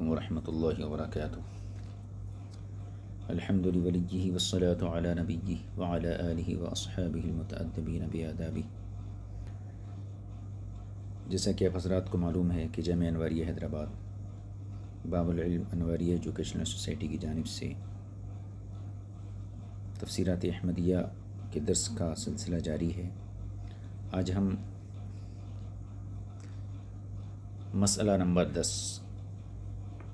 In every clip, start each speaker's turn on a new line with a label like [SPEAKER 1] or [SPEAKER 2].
[SPEAKER 1] वरहमतुल्लाहि वबरकातुहू अल्हम्दु लिवलिय्यिहि वस्सलातु अला नबिय्यिहि व अला आलिहि व अस्हाबिहि अलमुतअद्दबीन जैसा कि आप हजरात को मालूम है कि जम अनवारिया हैदराबाद बाबुल अनवारी एजुकेशनल सोसाइटी की जानब से तफसीरत अहमदिया के दरस का सिलसिला जारी है आज हम मसला नंबर दस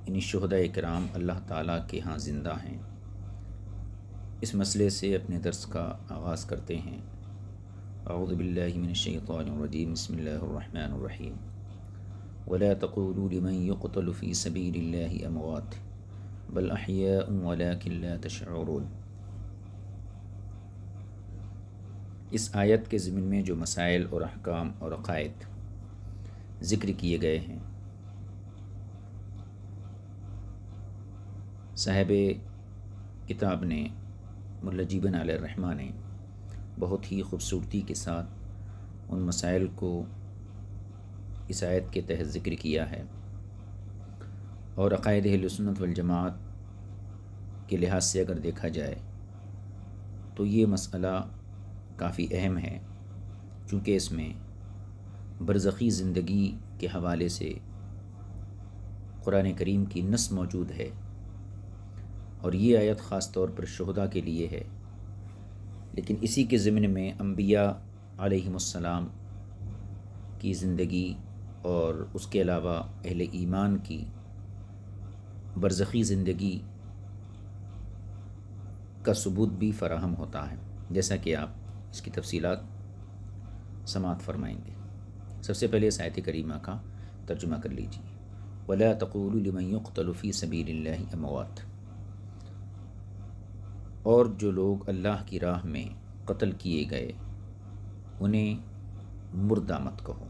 [SPEAKER 1] इन शहदा कराम अल्लाह ताला के यहाँ ज़िंदा हैं इस मसले से अपने दर्स का आगाज़ करते हैं अऊदबिल्लिमिनशैतरजीम बसमीम वला तक़लमन यक़तलफ़ी सबीर अमवात बल अहिया वला किल्ला तशर इस आयत के ज़मीन में जो मसाइल और अहकाम और अक़ायद ज़िक्र किए गए हैं साहब किताब ने मुला जीवन रहमा ने बहुत ही ख़ूबसूरती के साथ उन मसाइल को इस आयत के तहत ज़िक्र किया है और अक़ायद हिलसनत वलजमात के लिहाज से अगर देखा जाए तो ये मसला काफ़ी अहम है क्योंकि इसमें बरसी ज़िंदगी के हवाले से क़ुरान करीम की नस मौजूद है और ये आयत ख़ास तौर पर शहदा के लिए है लेकिन इसी के ज़िमन में अम्बिया आसमाम की ज़िंदगी और उसके अलावा अहल ईमान की बरज़ी ज़िंदगी का सबूत भी फ़राहम होता है जैसा कि आप इसकी तफसीलात समात फरमाएंगे सबसे पहले साहित करीमा का तर्जुमा कर लीजिए वला तकूलमयुक़लफ़ी सबील अमवात और जो लोग अल्लाह की राह में कत्ल किए गए उन्हें मुर्दा मत कहो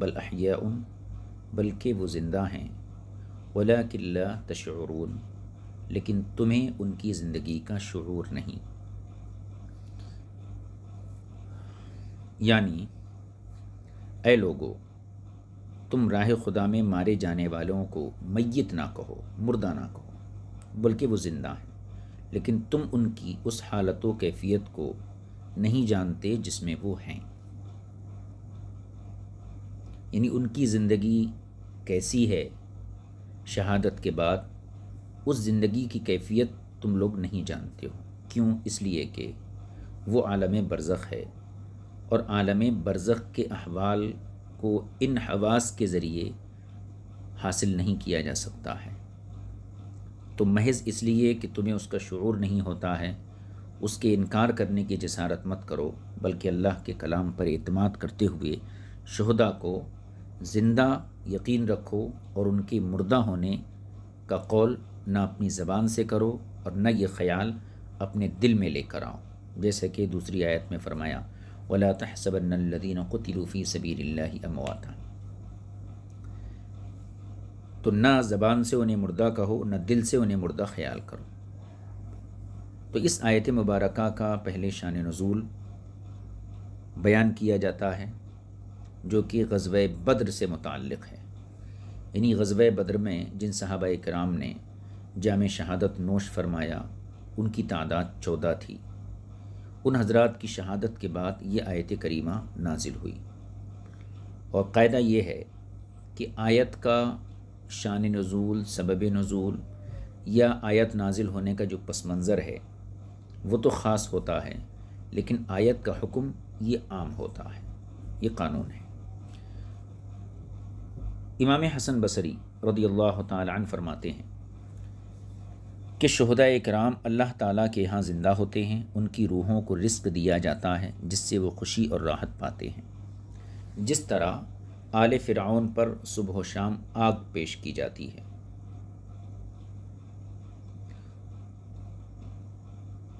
[SPEAKER 1] बल अहिया उन बल्कि वो ज़िंदा हैं वला किल्ला तशरून लेकिन तुम्हें उनकी ज़िंदगी का शुरूर नहीं यानी ए लोगो तुम राह खुदा में मारे जाने वालों को मैत ना कहो मुर्दा ना कहो बल्कि वो ज़िंदा हैं लेकिन तुम उनकी उस हालत व कैफियत को नहीं जानते जिसमें वो हैं यानी उनकी ज़िंदगी कैसी है शहादत के बाद उस ज़िंदगी की कैफियत तुम लोग नहीं जानते हो क्यों इसलिए कि वो आलम बरज़ है और आलम बरज़ के अहवाल को इन हवास के ज़रिए हासिल नहीं किया जा सकता है तो महज इसलिए कि तुम्हें उसका शुरू नहीं होता है उसके इनकार करने की जसारत मत करो बल्कि अल्लाह के कलाम पर अतमाद करते हुए शहदा को ज़िंदा यकीन रखो और उनके मुर्दा होने का कौल ना अपनी ज़बान से करो और न ये ख्याल अपने दिल में लेकर आओ जैसे कि दूसरी आयत में फ़रमाया वला तहसबन लदीन क़तिलूफ़ी सबीर अमवाता तो ना ज़बान से उन्हें मुर्दा कहो ना दिल से उन्हें मुर्दा ख्याल करो तो इस आयत मुबारक का पहले शान नज़ूल बयान किया जाता है जो कि गजब बद्र से मुतक़ है इन्हीं गजब बद्र में जिन सहाबा कराम ने जाम शहादत नोश फरमाया उनकी तादाद चौदह थी उन हजरात की शहादत के बाद ये आयत करीमा नाजिल हुई और कायदा ये है कि आयत का शान नज़ूल सबब नज़ूल या आयत नाजिल होने का जो पस मंज़र है वो तो ख़ास होता है लेकिन आयत का हुक्म ये आम होता है ये कानून है इमाम हसन बसरी रदी अल्लाह तन फरमाते हैं कि शहदा कराम अल्लाह ताला के यहाँ ज़िंदा होते हैं उनकी रूहों को रिस्क दिया जाता है जिससे वो खुशी और राहत पाते हैं जिस तरह आल फ़िरौन पर सुबह शाम आग पेश की जाती है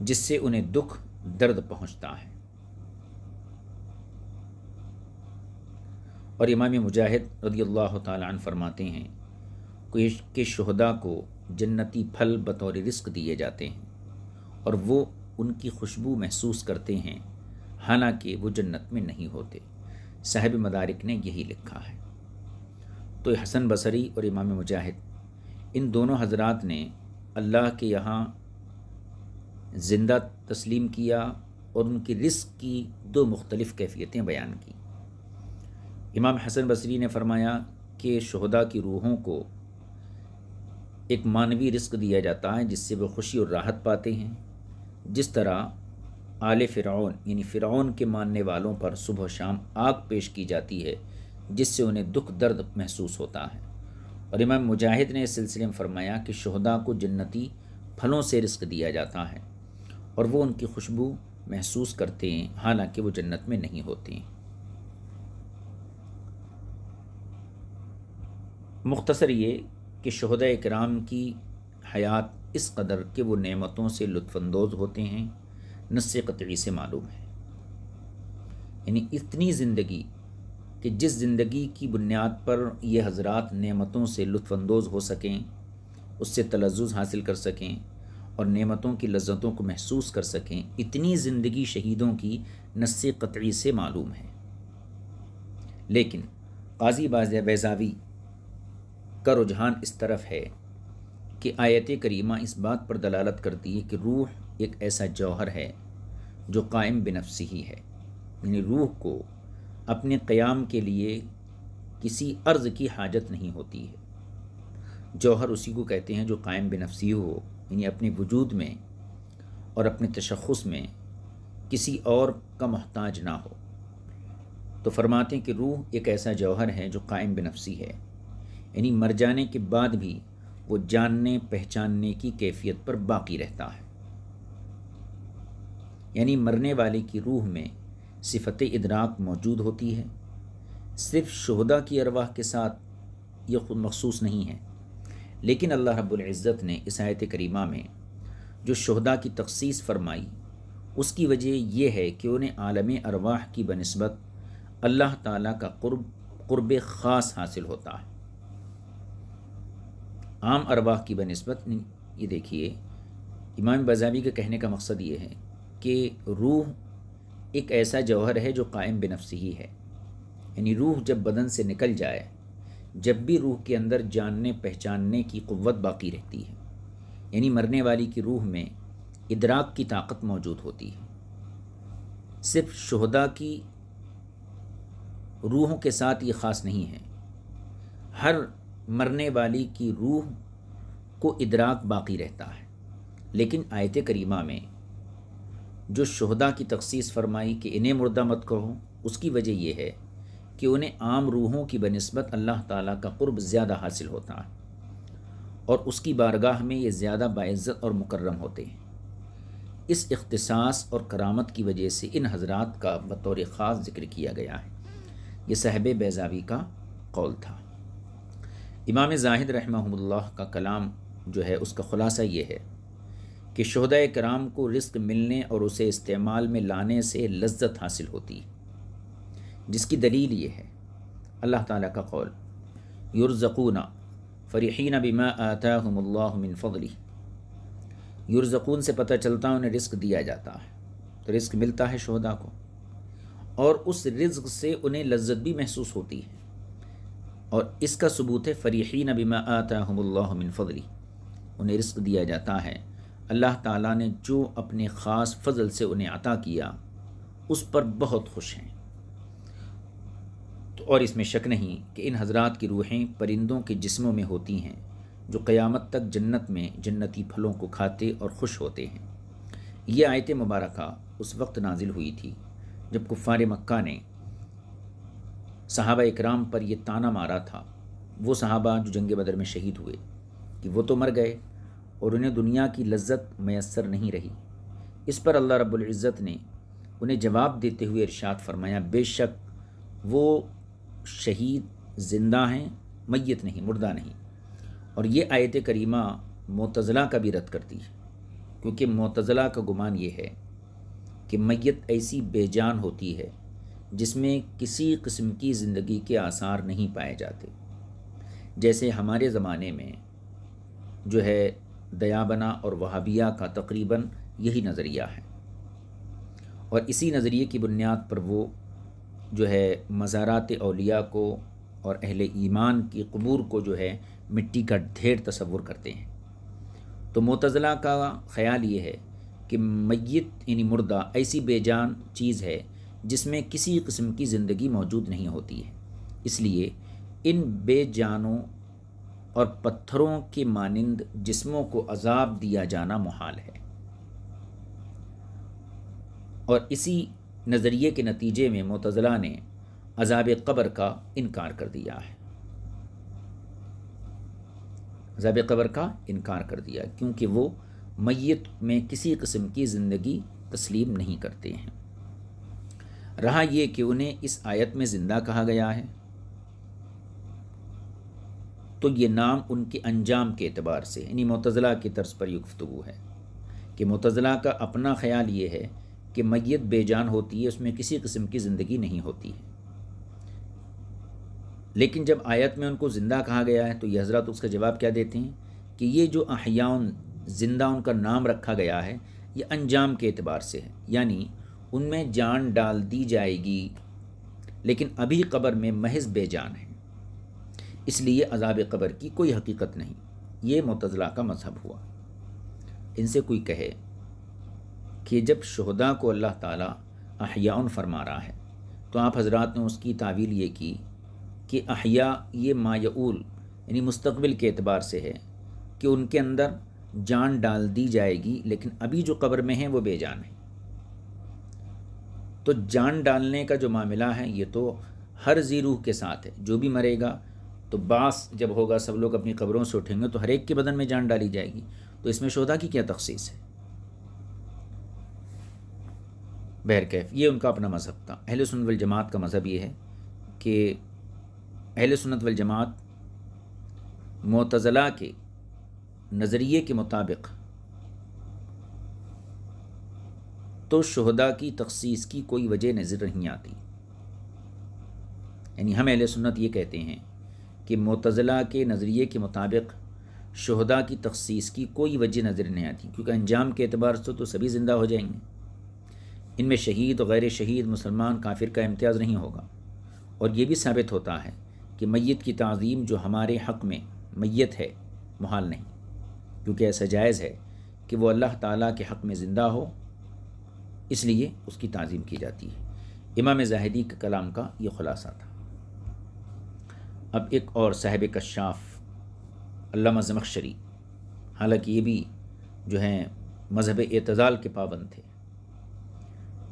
[SPEAKER 1] जिससे उन्हें दुख दर्द पहुंचता है और इमाम मुजाहिद रदी अल्लाह तन फरमाते हैं कि शहदा को जन्नती फल बतौर रिस्क दिए जाते हैं और वो उनकी खुशबू महसूस करते हैं हालांकि वो जन्नत में नहीं होते साहिब मदारिक ने यही लिखा है तो हसन बसरी और इमाम मुजाहिद इन दोनों हजरात ने अल्लाह के यहाँ ज़िंदा तस्लीम किया और उनकी रिस्क की दो मुख्तलिफ़ कैफियतें बयान की इमाम हसन बसरी ने फरमाया कि शहदा की रूहों को एक मानवी रिस्क दिया जाता है जिससे वे खुशी और राहत पाते हैं जिस तरह आल फ़िरौन यानी फ़िरौन के मानने वालों पर सुबह शाम आग पेश की जाती है जिससे उन्हें दुख दर्द महसूस होता है और इमाम मुजाहिद ने इस सिलसिले में फरमाया कि शहदा को जन्नती फलों से रिस्क दिया जाता है और वो उनकी खुशबू महसूस करते हैं हालांकि वो जन्नत में नहीं होते मुख्तसर ये कि शहदा कराम की हयात इस कदर के वो नेमतों से लुफानंदोज़ होते हैं नस्से कतरी से मालूम है यानी इतनी ज़िंदगी कि जिस ज़िंदगी की बुनियाद पर ये हज़रा नेमतों से लुफानंदोज़ हो सकें उससे तलज़ हासिल कर सकें और नेमतों की लज्जतों को महसूस कर सकें इतनी ज़िंदगी शहीदों की नस्से कतरी से मालूम है लेकिन काजी बाज बैजावी का रुझान इस तरफ है कि आयत करीमा इस बात पर दलालत करती है कि रूह एक ऐसा जौहर है जो कायम बिनफसी ही है यानी रूह को अपने क़याम के लिए किसी अर्ज़ की हाजत नहीं होती है जौहर उसी को कहते हैं जो कायम बिनफसी हो यानी अपने वजूद में और अपने तशखस में किसी और का मोहताज ना हो तो फरमाते हैं कि रूह एक ऐसा जौहर है जो कायम बिनफसी है यानी मर जाने के बाद भी वो जानने पहचानने की कैफियत पर बाकी रहता है यानी मरने वाले की रूह में सिफत इदराक मौजूद होती है सिर्फ शहदा की अरवाह के साथ ये खुद मखसूस नहीं है लेकिन अल्लाह रब्ज़त ने इस आयत करीमा में जो शहदा की तखसीस फरमाई उसकी वजह यह है कि उन्हें आलम अरवाह की बनस्बत अल्लाह ताला का कुर्ब कुर्ब ख़ास हासिल होता है आम अरवाह की बनस्बत ये देखिए इमाम बजाबी के कहने का मकसद ये है कि रूह एक ऐसा जौहर है जो कायम बेनफ्सी ही है यानी रूह जब बदन से निकल जाए जब भी रूह के अंदर जानने पहचानने की क़वत बाकी रहती है यानी मरने वाली की रूह में इदराक की ताकत मौजूद होती है सिर्फ शहदा की रूहों के साथ ये ख़ास नहीं है हर मरने वाली की रूह को इदराक बाकी रहता है लेकिन आयत करीमा में जो शहदा की तखसीस फरमाई कि इन्हें मुर्दा मत कहो उसकी वजह यह है कि उन्हें आम रूहों की बनस्बत अल्लाह ताला का क़ुरब ज़्यादा हासिल होता है और उसकी बारगाह में ये ज़्यादा बाज़त और मुकर्रम होते हैं इस अख्तसास और करामत की वजह से इन हजरात का बतौर ख़ास जिक्र किया गया है ये साहब बैजावी का कौल था इमाम जाहिद रहमहुल्लाह का कलाम जो है उसका ख़ुलासा ये है कि शहदा कराम को रिस्क मिलने और उसे इस्तेमाल में लाने से लज्जत हासिल होती है जिसकी दलील ये है अल्लाह ताला का कौल युरज़कूना फ़रीन बिमा आता मिन फ़गली युरज़कून से पता चलता उन्हें रिस्क दिया जाता है तो रिस्क मिलता है शहदा को और उस रिस्क से उन्हें लज्जत भी महसूस होती है और इसका सबूत है फ़रीन बिमा आता मिन फ़गली उन्हें रिस्क दिया जाता है अल्लाह ताला ने जो अपने ख़ास फजल से उन्हें अता किया उस पर बहुत खुश हैं तो और इसमें शक नहीं कि इन हजरात की रूहें परिंदों के जिस्मों में होती हैं जो क़यामत तक जन्नत में जन्नती फलों को खाते और खुश होते हैं ये आयत मुबारक उस वक्त नाजिल हुई थी जब कुफ़ार मक्का ने सहाबा इकराम पर यह ताना मारा था वो सहाबा जो जंग बदर में शहीद हुए कि वो तो मर गए और उन्हें दुनिया की लज्जत मैसर नहीं रही इस पर अल्लाह रब्बुल इज़्ज़त ने उन्हें जवाब देते हुए इरशाद फरमाया बेशक वो शहीद ज़िंदा हैं मैत नहीं मुर्दा नहीं और ये आयत करीमा मोतज़ला का भी रद्द करती है क्योंकि मतज़ला का गुमान ये है कि मैत ऐसी बेजान होती है जिसमें किसी किस्म की ज़िंदगी के आसार नहीं पाए जाते जैसे हमारे ज़माने में जो है दयाबना और वहाबिया का तकरीबन यही नज़रिया है और इसी नज़रिए की बुनियाद पर वो जो है मज़ारात अलिया को और अहल ईमान की कबूर को जो है मिट्टी का ढेर तस्वुर करते हैं तो मतज़ला का ख़्याल ये है कि मैत यानी मुर्दा ऐसी बेजान चीज़ है जिसमें किसी किस्म की ज़िंदगी मौजूद नहीं होती है इसलिए इन बेजानों और पत्थरों के मानंद जिस्मों को अजाब दिया जाना मुहाल है और इसी नज़रिए के नतीजे में मतज़ला ने अजाब कब्र का इनकार कर दिया है अजाब कब्र का इनकार कर दिया क्योंकि वो मैत में किसी कस्म की ज़िंदगी तस्लीम नहीं करते हैं रहा यह कि उन्हें इस आयत में ज़िंदा कहा गया है तो ये नाम उनके अंजाम के अतबार से यानी मतज़ला की तर्ज पर यह गुफ्तु है कि मतज़ला का अपना ख्याल ये है कि मैत बेजान होती है उसमें किसी किस्म की ज़िंदगी नहीं होती है लेकिन जब आयत में उनको ज़िंदा कहा गया है तो ये तो उसका जवाब क्या देते हैं कि ये जो अहियान ज़िंदा उनका नाम रखा गया है ये अंजाम के अतबार से है यानी उनमें जान डाल दी जाएगी लेकिन अभी कबर में महज बेजान है इसलिए अजाब कबर की कोई हकीकत नहीं ये मतजला का मजहब हुआ इनसे कोई कहे कि जब शहदा को अल्लाह ताला अहियान फरमा रहा है तो आप हजरात ने उसकी तावील ये की कि अहिया ये मायूल यानी मुस्तबिल के अतबार से है कि उनके अंदर जान डाल दी जाएगी लेकिन अभी जो कब्र में है वो बेजान है तो जान डालने का जो मामला है ये तो हर ज़ी रूह के साथ है जो भी मरेगा तो बास जब होगा सब लोग अपनी कब्रों से उठेंगे तो हर एक के बदन में जान डाली जाएगी तो इसमें शोधा की क्या तखसीस है बहरकैफ ये उनका अपना मज़हब था अहल सुनत वल जमात का मज़हब ये है कि अहल सुनत वल जमात मतज़ला के नज़रिए के मुताबिक तो शहदा की तखसीस की कोई वजह नज़र नहीं आती यानी हम अहल सुनत ये कहते हैं कि मतज़ला के नज़रिए के मुताबिक शहदा की तखसीस की कोई वजह नज़र नहीं आती क्योंकि अंजाम के अतबार से तो सभी ज़िंदा हो जाएंगे इनमें शहीद और गैर शहीद मुसलमान काफिर का इम्तियाज़ नहीं होगा और ये भी साबित होता है कि मैत की तज़ीम जो हमारे हक़ में मैत है महाल नहीं क्योंकि ऐसा जायज़ है कि वो अल्लाह ताला के हक़ में ज़िंदा हो इसलिए उसकी तज़ीम की जाती है इमाम जाहिदी के कलाम का ये ख़ुलासा था अब एक और साहब कशाफ अल्लामा जमखशरी हालांकि ये भी जो हैं मज़हब एतज़ाल के पाबंद थे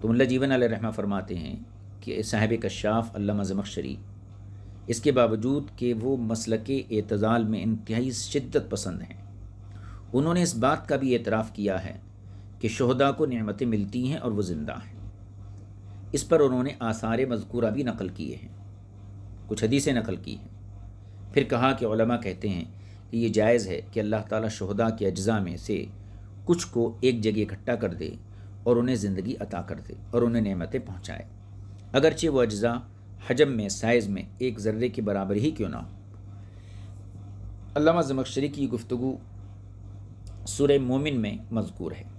[SPEAKER 1] तो मुला जीवन रहमा फरमाते हैं कि साहब कशाफ अल्लामा जमखशरी इसके बावजूद कि वो मसल के एतज़ाल में इंतहाई शिद्दत पसंद हैं उन्होंने इस बात का भी एतराफ़ किया है कि शहदा को नमतें मिलती हैं और वो ज़िंदा हैं इस पर उन्होंने आसार मजकूरा भी नकल किए हैं कुछ हदीसें नकल की हैं फिर कहा कि उलमा कहते हैं कि ये जायज़ है कि अल्लाह ताला शहदा के अज्जा में से कुछ को एक जगह इकट्ठा कर दे और उन्हें ज़िंदगी अता कर दे और उन्हें नेमतें पहुँचाए अगरचे वह अज्जा हजम में साइज़ में एक ज़र्रे के बराबर ही क्यों ना हो अल्लामा जमकशरी की गुफ्तु सुर मोमिन में मजकूर है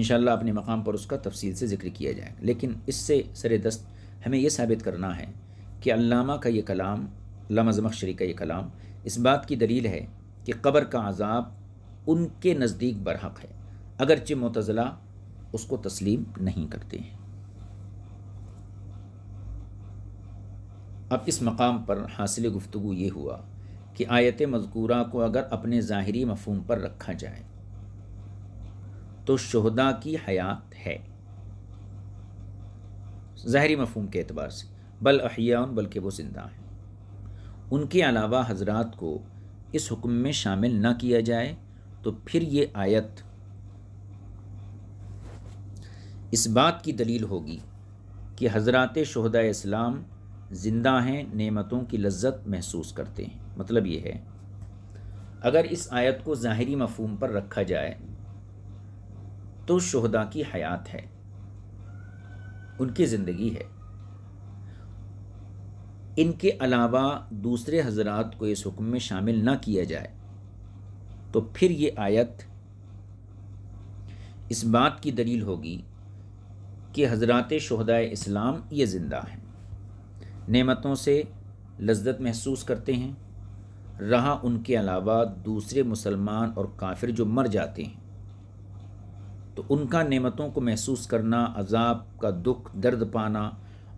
[SPEAKER 1] इन अपने मकाम पर उसका तफसील से ज़िक्र किया जाएगा लेकिन इससे सर दस्त हमें यह साबित करना है कि अल्लामा का ये कलाम लामा जमखशरी का ये कलाम इस बात की दलील है कि कब्र का अजाब उनके नज़दीक बरहक है अगरचि मतज़ला उसको तस्लीम नहीं करते हैं अब इस मकाम पर हासिल गुफ्तु ये हुआ कि आयत मजकूरा को अगर अपने ज़ाहरी मफहम पर रखा जाए तो शहदा की हयात है ज़ाहरी मफहम के अतबार से बल अहियान बल्कि वो ज़िंदा हैं उनके अलावा हजरत को इस हुक्म में शामिल ना किया जाए तो फिर ये आयत इस बात की दलील होगी कि हजरत शहदा इस्लाम ज़िंदा हैं नेमतों की लज्जत महसूस करते हैं मतलब ये है अगर इस आयत को ज़ाहरी मफहम पर रखा जाए तो शहदा की हयात है उनकी ज़िंदगी है इनके अलावा दूसरे हजरात को इस हुक्म में शामिल ना किया जाए तो फिर ये आयत इस बात की दलील होगी कि हजरत शहदा इस्लाम ये ज़िंदा हैं नेमतों से लज्जत महसूस करते हैं रहा उनके अलावा दूसरे मुसलमान और काफिर जो मर जाते हैं तो उनका नेमतों को महसूस करना अजाब का दुख दर्द पाना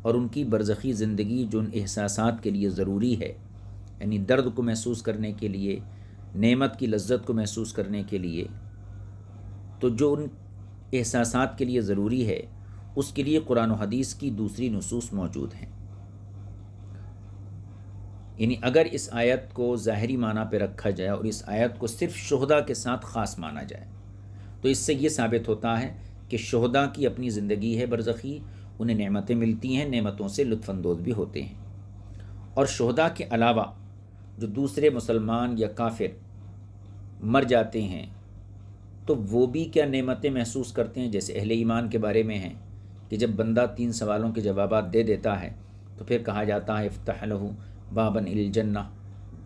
[SPEAKER 1] और उनकी बरज़ी ज़िंदगी जो उन एहसास के लिए ज़रूरी है यानी दर्द को महसूस करने के लिए नेमत की लज्जत को महसूस करने के लिए तो जो उन एहसास के लिए ज़रूरी है उसके लिए कुरान हदीस की दूसरी नसूस मौजूद हैं यानी अगर इस आयत को ज़ाहरी माना पर रखा जाए और इस आयत को सिर्फ शहदा के साथ ख़ास माना जाए तो इससे ये साबित होता है कि शहदा की अपनी ज़िंदगी है बरज़ी उन्हें नेमतें मिलती हैं नेमतों से लुफानंदोज़ भी होते हैं और शहदा के अलावा जो दूसरे मुसलमान या काफिर मर जाते हैं तो वो भी क्या नेमतें महसूस करते हैं जैसे अहले ईमान के बारे में हैं कि जब बंदा तीन सवालों के जवाब दे देता है तो फिर कहा जाता है इफ्तलहू बाबन इलजन्ना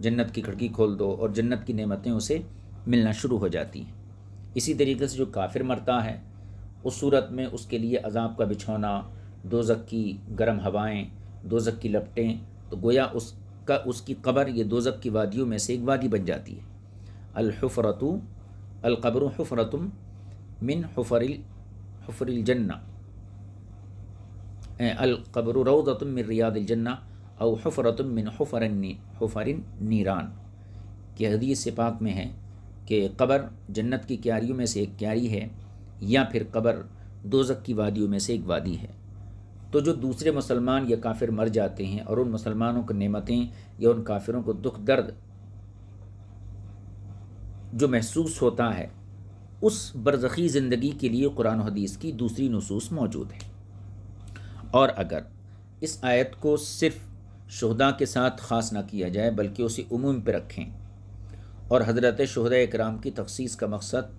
[SPEAKER 1] जन्नत की खिड़की खोल दो और जन्नत की नेमतें उसे मिलना शुरू हो जाती हैं इसी तरीके से जो काफिर मरता है उस सूरत में उसके लिए अजाब का बिछोना दोजक की गर्म हवाएं दोजक की लपटें तो गोया उसका उसकी कबर ये दोजक की वादियों में से एक वादी बन जाती है अलहफ़रतु अलकब्र हफ़रतुम मिन हफ़रिल हफ़रिल जन्ना अलकब्र रौदतम मिन रियादिलजन्ना और हफ़रतुम मिन हफ़र हफ़रिन नीरान की हदीस पाक में है कि कबर जन्नत की क्यारियों में से एक क्यारी है या फिर कबर दोजक की वादियों में से एक वादी है तो जो दूसरे मुसलमान या काफिर मर जाते हैं और उन मुसलमानों को नेमतें या उन काफिरों को दुख दर्द जो महसूस होता है उस बरज़ी ज़िंदगी के लिए कुरान हदीस की दूसरी नसूस मौजूद है और अगर इस आयत को सिर्फ शहदा के साथ ख़ास ना किया जाए बल्कि उसे उमूम पर रखें और हज़रत शहद कराम की तखसीस का मकसद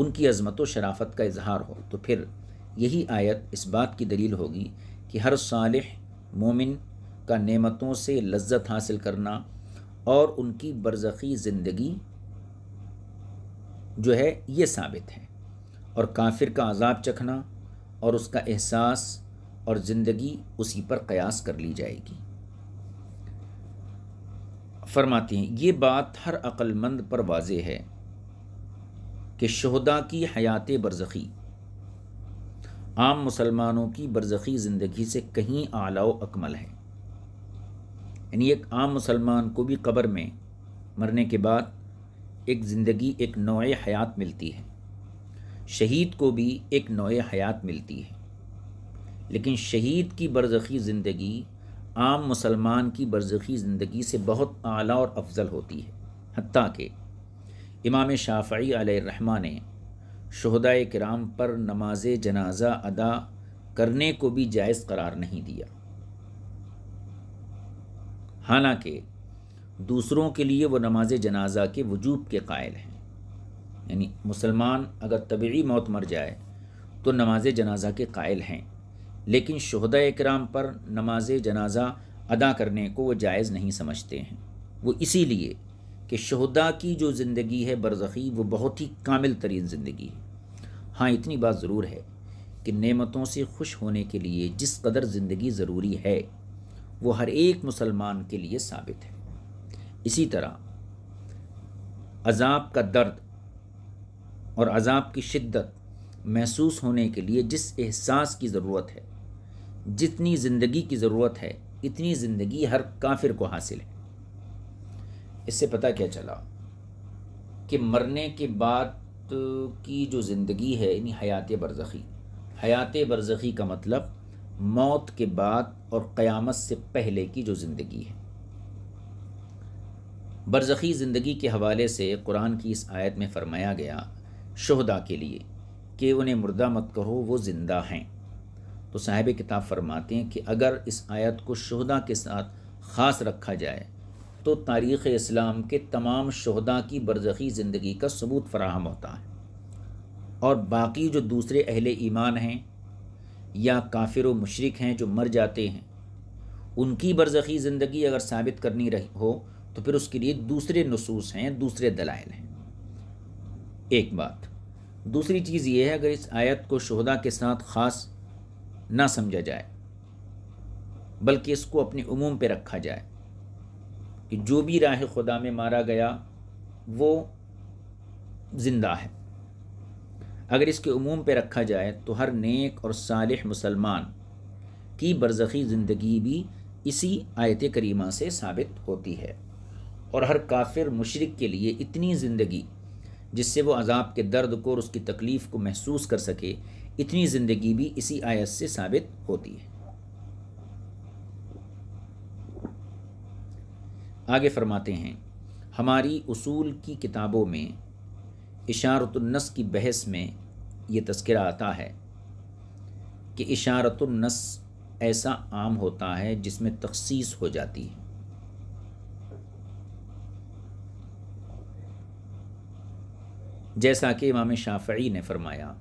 [SPEAKER 1] उनकी अज़मत व शराफत का इजहार हो तो फिर यही आयत इस बात की दलील होगी कि हर साल मोमिन का नेमतों से लज्जत हासिल करना और उनकी बरज़ी ज़िंदगी जो है ये साबित है और काफिर का अजाब चखना और उसका एहसास और ज़िंदगी उसी पर क़यास कर ली जाएगी फरमाती हैं ये बात हर अक्लमंद पर वाज है कि शहदा की हयात बरज़ी आम मुसलमानों की बरज़ी ज़िंदगी से कहीं आला अकमल है यानी एक आम मुसलमान को भी कब्र में मरने के बाद एक ज़िंदगी एक नौ हयात मिलती है शहीद को भी एक नौ हयात मिलती है लेकिन शहीद की बरज़ी ज़िंदगी आम मुसलमान की बरज़ी ज़िंदगी से बहुत आला और अफजल होती है हती के इमाम शाफ़ी रहमा ने शहदा कराम पर नमाज जनाजा अदा करने को भी जायज़ करार नहीं दिया हालांकि दूसरों के लिए वो नमाज जनाजा के वजूब के कायल हैं यानी मुसलमान अगर तबी मौत मर जाए तो नमाज जनाजा के कायल हैं लेकिन शहदा कराम पर नमाज जनाजा अदा करने को वो जायज़ नहीं समझते हैं वो इसीलिए कि शहदा की जो ज़िंदगी है बरज़ख़ी वो बहुत ही कामिल तरीन ज़िंदगी है हाँ इतनी बात ज़रूर है कि नेमतों से खुश होने के लिए जिस कदर ज़िंदगी ज़रूरी है वो हर एक मुसलमान के लिए साबित है इसी तरह अजाब का दर्द और अजाब की शिद्दत महसूस होने के लिए जिस एहसास की ज़रूरत है जितनी ज़िंदगी की ज़रूरत है इतनी ज़िंदगी हर काफिर को हासिल है इससे पता क्या चला कि मरने के बाद की जो ज़िंदगी है यानी हयात बरज़ी हयात बरज़ी का मतलब मौत के बाद और क़यामत से पहले की जो ज़िंदगी है बरज़ी ज़िंदगी के हवाले से कुरान की इस आयत में फ़रमाया गया शहदा के लिए कि उन्हें मुर्दा मत करो वो ज़िंदा हैं तो साहिब किताब फरमाते हैं कि अगर इस आयत को शहदा के साथ ख़ास रखा जाए तो तारीख़ इस्लाम के तमाम शहदा की बरज़ी ज़िंदगी का सबूत फ़राहम होता है और बाकी जो दूसरे अहल ईमान हैं या काफिर व मशरक हैं जो मर जाते हैं उनकी बरज़ी ज़िंदगी अगर साबित करनी रही हो तो फिर उसके लिए दूसरे नसूस हैं दूसरे दलाइल हैं एक बात दूसरी चीज़ ये है अगर इस आयत को शहदा के साथ ख़ास ना समझा जाए बल्कि इसको अपने उमूम पे रखा जाए कि जो भी राह खुदा में मारा गया वो ज़िंदा है अगर इसके उमूम पर रखा जाए तो हर नेक और साल मुसलमान की बरसख़ी ज़िंदगी भी इसी आयत करीमा से साबित होती है और हर काफिर मशरक़ के लिए इतनी ज़िंदगी जिससे वो अजाब के दर्द को और उसकी तकलीफ़ को महसूस कर सके इतनी ज़िंदगी भी इसी आयत से साबित होती है आगे फरमाते हैं हमारी उसूल की किताबों में इशारतुलनस की बहस में ये तस्करा आता है कि इशारतुलनस ऐसा आम होता है जिसमें तखसीस हो जाती है जैसा कि इमाम शाफी ने फरमाया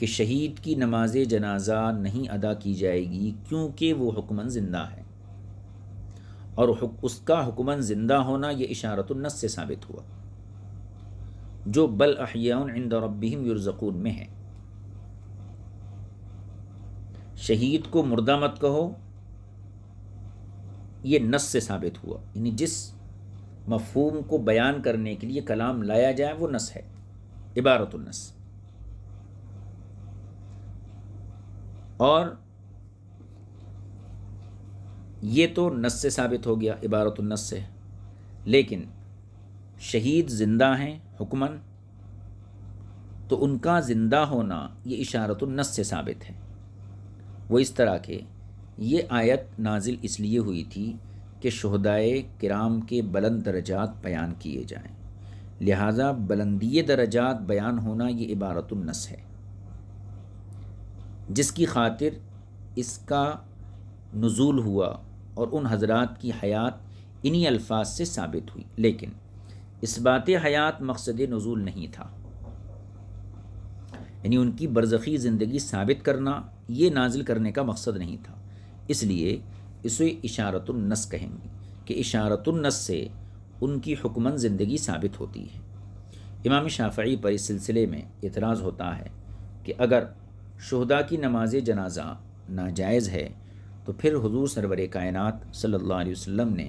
[SPEAKER 1] कि शहीद की नमाज जनाजा नहीं अदा की जाएगी क्योंकि वो हुक्मन ज़िंदा है और उसका हुक्मन ज़िंदा होना ये इशारतुलनस से साबित हुआ जो बल अहियान इंद रबीम युरज़कून में है शहीद को मुर्दा मत कहो ये नस से साबित हुआ यानी जिस मफहूम को बयान करने के लिए कलाम लाया जाए वो नस है इबारतुलनस और ये तो नस से साबित हो गया इबारत नस से लेकिन शहीद ज़िंदा हैं हुक्मन तो उनका ज़िंदा होना ये इशारत नस से साबित है वो इस तरह के ये आयत नाजिल इसलिए हुई थी कि शहदाय किराम के बुलंद दर्जात बयान किए जाएं लिहाजा बुलंदी दर्जात बयान होना ये इबारत नस है जिसकी खातिर इसका नज़ुल हुआ और उन हजरात की हयात इन्हीं अल्फाज से साबित हुई लेकिन इस बात हयात मकसद नज़ुल नहीं था यानी उनकी बरज़ी ज़िंदगी साबित करना ये नाजिल करने का मकसद नहीं था इसलिए इसे इशारतुलनस कहेंगे कि इशारतुलनस से उनकी हुक्मन ज़िंदगी साबित होती है इमाम शाफी पर इस सिलसिले में इतराज़ होता है कि अगर शहदा की नमाज जनाजा नाजायज़ है तो फिर हजूर सरवर कायनत सल्ला वसम ने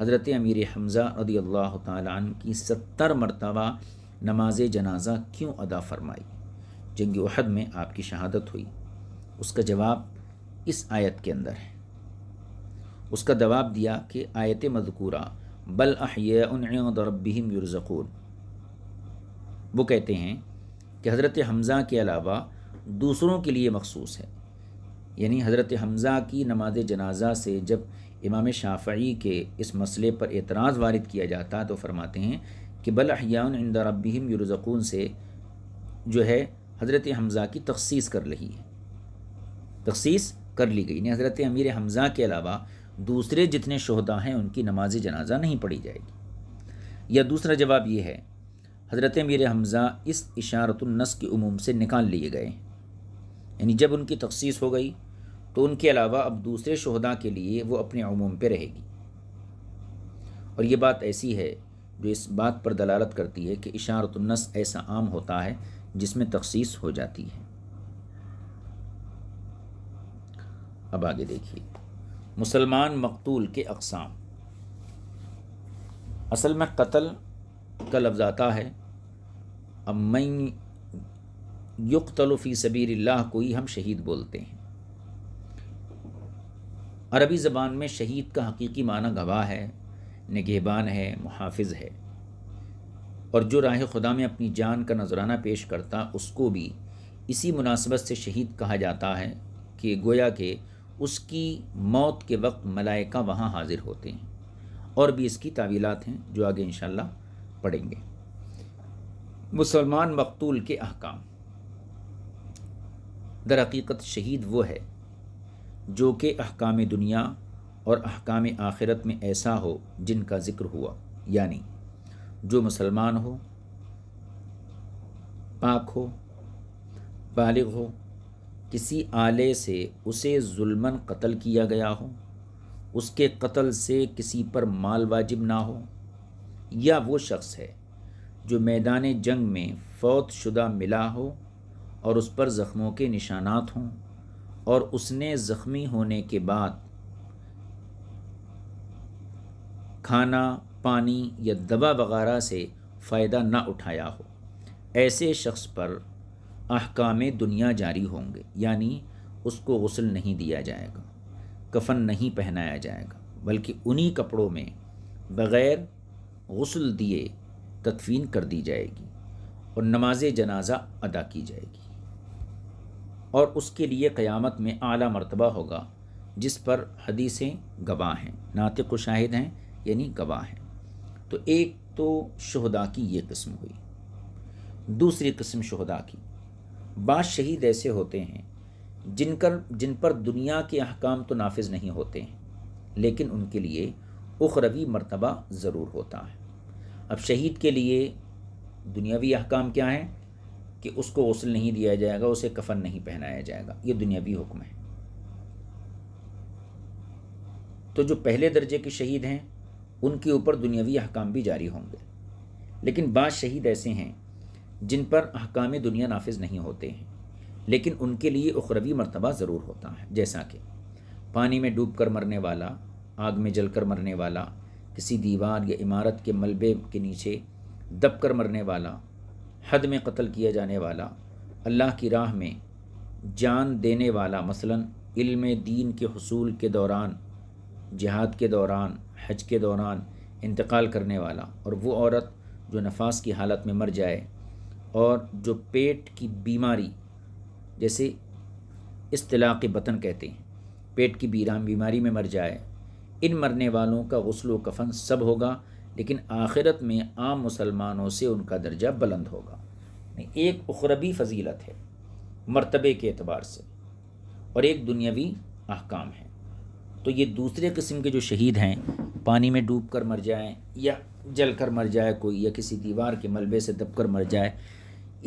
[SPEAKER 1] हज़रत अमीर हमज़ा रदी अल्लाह तन की सत्तर मरतबा नमाज जनाजा क्यों अदा फरमाई जंग वहद में आपकी शहादत हुई उसका जवाब इस आयत के अंदर है उसका जवाब दिया कि आयत मذकूरा बल अहियरबिम युरज़कून वो कहते हैं कि हज़रत हमज़ा के अलावा दूसरों के लिए मखसूस है यानी हज़रत हमज़ा की नमाज जनाजा से जब इमाम शाफ़ी के इस मसले पर एतराज़ वारद किया जाता तो फरमाते हैं कि बल अहियान इंदा रबीम यरज़कून से जो है हज़रत हमज़ा की तखसीस कर रही है तखसीस कर ली गई यानी हज़रत अमीर हमज़ा के अलावा दूसरे जितने शहदा हैं उनकी नमाज जनाजा नहीं पढ़ी जाएगी या दूसरा जवाब ये है हज़रत अमीर हमज़ा इस इशारतुलनस के अमूम से निकाल लिए गए यानी जब उनकी तखसीस हो गई तो उनके अलावा अब दूसरे शहदा के लिए वो अपने अमूम पे रहेगी और ये बात ऐसी है जो इस बात पर दलालत करती है कि इशारतुलनस ऐसा आम होता है जिसमें तखसीस हो जाती है अब आगे देखिए मुसलमान मकतूल के अकसाम असल में कत्ल का लफ्ज़ आता है अब मई युक्तलफ़ी तलफ़ी सबीर को ही हम शहीद बोलते हैं अरबी ज़बान में शहीद का हकीकी माना गवाह है निगहबान है मुहाफ़ है और जो राह खुदा में अपनी जान का नजराना पेश करता उसको भी इसी मुनासबत से शहीद कहा जाता है कि गोया के उसकी मौत के वक्त मलाइका वहाँ हाजिर होते हैं और भी इसकी तावीलत हैं जो आगे इन पढ़ेंगे मुसलमान मकतूल के अहकाम दर शहीद वो है जो कि अहकाम दुनिया और अहकाम आखिरत में ऐसा हो जिनका ज़िक्र हुआ यानी जो मुसलमान हो पाक हो बालग हो किसी आले से उसे जुल्मन कत्ल किया गया हो उसके कत्ल से किसी पर माल वाजिब ना हो या वो शख्स है जो मैदान जंग में फौत शुदा मिला हो और उस पर ज़ख्मों के निशानात हों और उसने ज़ख्मी होने के बाद खाना पानी या दवा वगैरह से फ़ायदा ना उठाया हो ऐसे शख्स पर अहकाम दुनिया जारी होंगे यानी उसको गसल नहीं दिया जाएगा कफन नहीं पहनाया जाएगा बल्कि उन्हीं कपड़ों में बग़ैर गसल दिए तदफीन कर दी जाएगी और नमाज जनाजा अदा की जाएगी और उसके लिए क़यामत में आला मरतबा होगा जिस पर हदीसें गवाह हैं नातिक व शाहिद हैं यानी गवाह हैं तो एक तो शहदा की ये कस्म हुई दूसरी कस्म शहदा की बाद शहीद ऐसे होते हैं जिनकर जिन पर दुनिया के अहकाम तो नाफिज नहीं होते हैं लेकिन उनके लिए उखरवी मर्तबा ज़रूर होता है अब शहीद के लिए दुनियावी अहकाम क्या हैं कि उसको गसल नहीं दिया जाएगा उसे कफन नहीं पहनाया जाएगा ये दुनियावी हुक्म है तो जो पहले दर्जे के शहीद हैं उनके ऊपर दुनियावी अहकाम भी जारी होंगे लेकिन बाद शहीद ऐसे हैं जिन पर अहकाम दुनिया नाफिज नहीं होते हैं लेकिन उनके लिए उखरवी मरतबा ज़रूर होता है जैसा कि पानी में डूब कर मरने वाला आग में जल कर मरने वाला किसी दीवार या इमारत के मलबे के नीचे दब कर मरने वाला हद में कत्ल किया जाने वाला अल्लाह की राह में जान देने वाला मसलन इल्म दीन के हसूल के दौरान जिहाद के दौरान हज के दौरान इंतकाल करने वाला और वो औरत जो नफास की हालत में मर जाए और जो पेट की बीमारी जैसे इस्तलाक़ बतन कहते हैं पेट की बीमारी में मर जाए इन मरने वालों का गसल कफन सब होगा लेकिन आखिरत में आम मुसलमानों से उनका दर्जा बुलंद होगा एक उखरबी फजीलत है मरतबे के अतबार से और एक दुनियावी अहकाम है तो ये दूसरे किस्म के जो शहीद हैं पानी में डूब कर मर जाए या जल कर मर जाए कोई या किसी दीवार के मलबे से दब कर मर जाए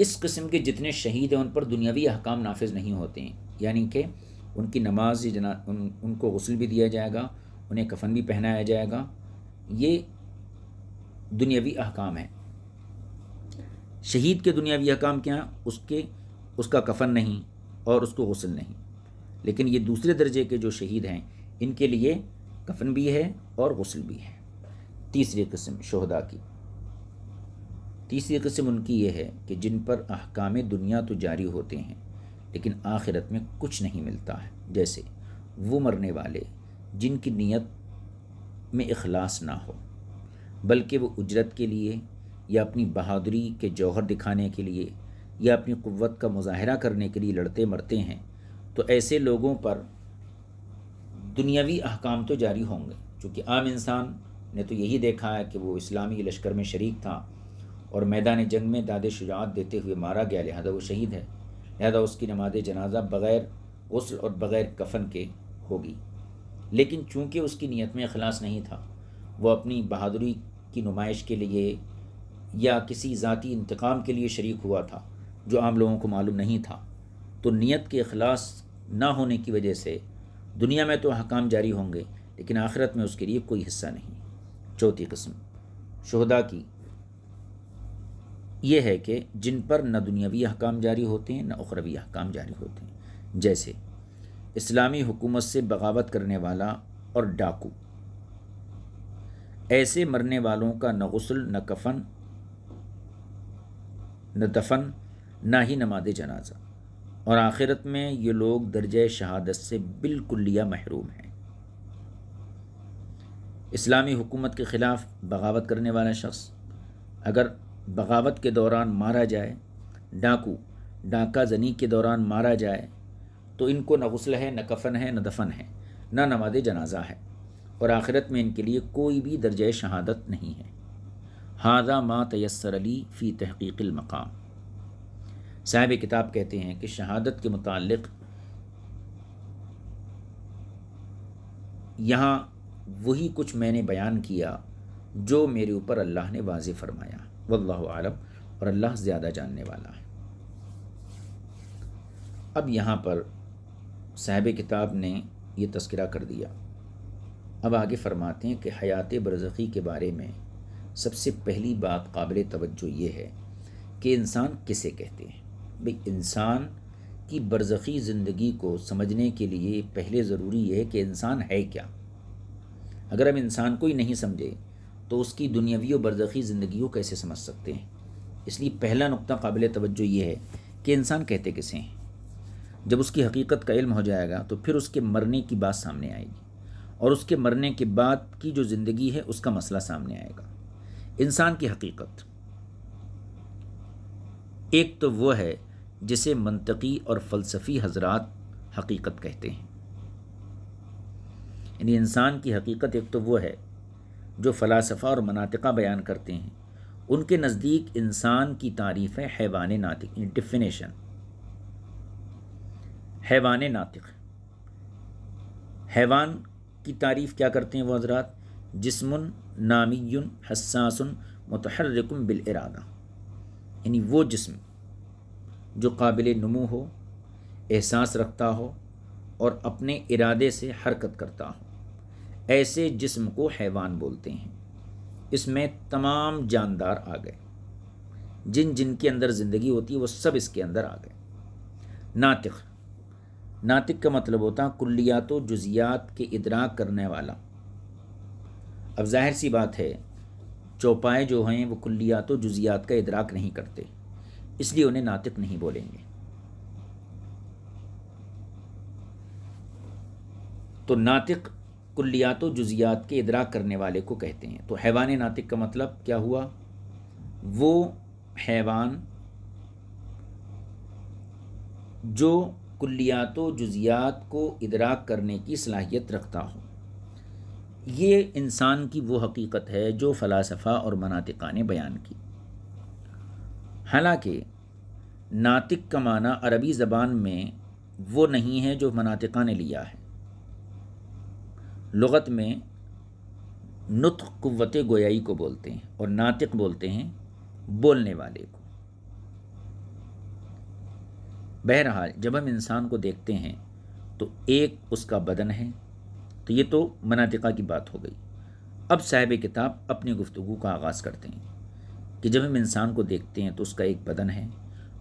[SPEAKER 1] इस किस्म के जितने शहीद हैं उन पर दुनियावी अहकाम नाफिज नहीं होते हैं यानी कि उनकी नमाज जना उन, उनको गसल भी दिया जाएगा उन्हें कफन भी पहनाया जाएगा ये दुनियावी अहकाम हैं शहीद के दुनियावी अहकाम क्या हैं उसके उसका कफन नहीं और उसको गसल नहीं लेकिन ये दूसरे दर्जे के जो शहीद हैं इनके लिए कफन भी है और गसल भी है तीसरी कस्म शहदा की तीसरी कस्म उनकी ये है कि जिन पर अहकाम दुनिया तो जारी होते हैं लेकिन आखिरत में कुछ नहीं मिलता है जैसे वो मरने वाले जिनकी नीयत में अखलास ना हो बल्कि वो उजरत के लिए या अपनी बहादुरी के जौहर दिखाने के लिए या अपनी क़वत का मुजाहरा करने के लिए लड़ते मरते हैं तो ऐसे लोगों पर दुनियावी अहकाम तो जारी होंगे चूँकि आम इंसान ने तो यही देखा है कि वो इस्लामी लश्कर में शरीक था और मैदान जंग में दाद शुजात देते हुए मारा गया लिहाजा वो शहीद है लिहाजा उसकी नमाज जनाजा बग़ैर गसल और बग़ैर कफन के होगी लेकिन चूँकि उसकी नीयत में अखलास नहीं था वो अपनी बहादुरी की नुमाइश के लिए या किसी ज़ाती इंतकाम के लिए शरीक हुआ था जो आम लोगों को मालूम नहीं था तो नीयत के अखलास ना होने की वजह से दुनिया में तो अहकाम जारी होंगे लेकिन आखिरत में उसके लिए कोई हिस्सा नहीं चौथी कस्म शहदा की यह है कि जिन पर न दुनियावी हकाम जारी होते हैं न उखरवी हकाम जारी होते हैं जैसे इस्लामी हुकूमत से बगावत करने वाला और डाकू ऐसे मरने वालों का न गसल न कफन न दफन ना ही नमाज जनाजा और आखिरत में ये लोग दर्ज शहादत से बिल्कुल लिया महरूम हैं इस्लामी हुकूमत के ख़िलाफ़ बगावत करने वाला शख्स अगर बगावत के दौरान मारा जाए डाकू डाका जनी के दौरान मारा जाए तो इनको न गसल है न कफन है न दफन है न नमाज जनाजा है और आखिरत में इनके लिए कोई भी दर्ज शहादत नहीं है हादा माँ तयसर अली फ़ी तहकीक़ल मकाम साहिब किताब कहते हैं कि शहादत के मुतक़ यहाँ वही कुछ मैंने बयान किया जो मेरे ऊपर अल्लाह ने वाज फरमाया वल्लाह और अल्लाह ज़्यादा जानने वाला है अब यहाँ पर साहिब किताब ने यह तस्करा कर दिया अब आगे फरमाते हैं कि हयात बरज़ी के बारे में सबसे पहली बात काबिल तवज्जो ये है कि इंसान किसे कहते हैं भाई इंसान की बरज़ी ज़िंदगी को समझने के लिए पहले ज़रूरी यह है कि इंसान है क्या अगर हम इंसान को ही नहीं समझे तो उसकी दुनियावी और बरज़ी ज़िंदगी को कैसे समझ सकते हैं इसलिए पहला नुकता काबिल तवज्जो ये है कि इंसान कहते किसे हैं जब उसकी हकीकत का इल्म हो जाएगा तो फिर उसके मरने की बात सामने आएगी और उसके मरने के बाद की जो ज़िंदगी है उसका मसला सामने आएगा इंसान की हकीकत एक तो वह है जिसे मनतकी और फ़लसफ़ी हजरात हकीकत कहते हैं यानी इंसान की हकीकत एक तो वह है जो फ़लासफ़ा और मनातिका बयान करते हैं उनके नज़दीक इंसान की तारीफ़ है हैवान नातिक डिफिनेशन हैवान नातिक हैवान की तारीफ़ क्या करते हैं वो हजरात जिसमन नामीन हसासन मतहरकम बिल इरादा यानी वो जिसम जो काबिल नमू हो एहसास रखता हो और अपने इरादे से हरकत करता हो ऐसे जिसम को हैवान बोलते हैं इसमें तमाम जानदार आ गए जिन जिन के अंदर ज़िंदगी होती है वो सब इसके अंदर आ गए नातिक़ नातिक का मतलब होता कुल्लियात व जुजियात के इदराक करने वाला अब जाहिर सी बात है चौपाए जो हैं वो कुल्लियात व जुजियात का इदराक नहीं करते इसलिए उन्हें नातिक नहीं बोलेंगे तो नातिक कुल्लियात व जुजियात के इदराक करने वाले को कहते हैं तो हैवान नातिक का मतलब क्या हुआ वो हैवान जो कुलियात जुजियात को इदराक करने की सलाहियत रखता हो ये इंसान की वो हकीकत है जो फ़लासफ़ा और मनातिका ने बयान की हालांकि नातिक का माना अरबी ज़बान में वो नहीं है जो मनातिका ने लिया है लगत में नुत क़वत गोयाई को बोलते हैं और नातिक बोलते हैं बोलने वाले को बहरहाल जब हम इंसान को देखते हैं तो एक उसका बदन है तो ये तो मनातिका की बात हो गई अब साहिब किताब अपनी गुफ्तु का आगाज़ करते हैं कि जब हम इंसान को देखते हैं तो उसका एक बदन है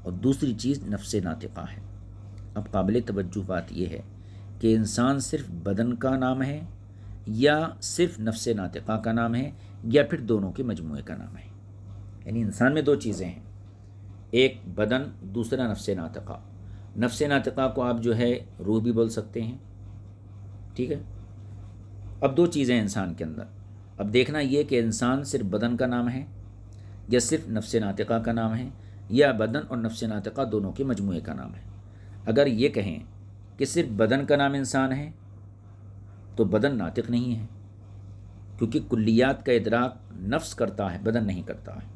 [SPEAKER 1] और दूसरी चीज़ नफ्स नातिका है अब काबिल तवज्जो बात यह है कि इंसान सिर्फ बदन का नाम है या सिर्फ नफ्स नातिका का नाम है या फिर दोनों के मजमु का नाम है यानी इंसान में दो चीज़ें हैं एक बदन दूसरा नफ्स नातिका नफ्स नातका को आप जो है रूह भी बोल सकते हैं ठीक है अब दो चीज़ें इंसान के अंदर अब देखना ये कि इंसान सिर्फ बदन का नाम है या सिर्फ नफ्स नातका का नाम है या बदन और नफ्स नातका दोनों के मजमू का नाम है अगर ये कहें कि सिर्फ बदन का नाम इंसान है तो बदन नातिक नहीं है क्योंकि कुल्लियात का इदराक नफ्स करता है बदन नहीं करता है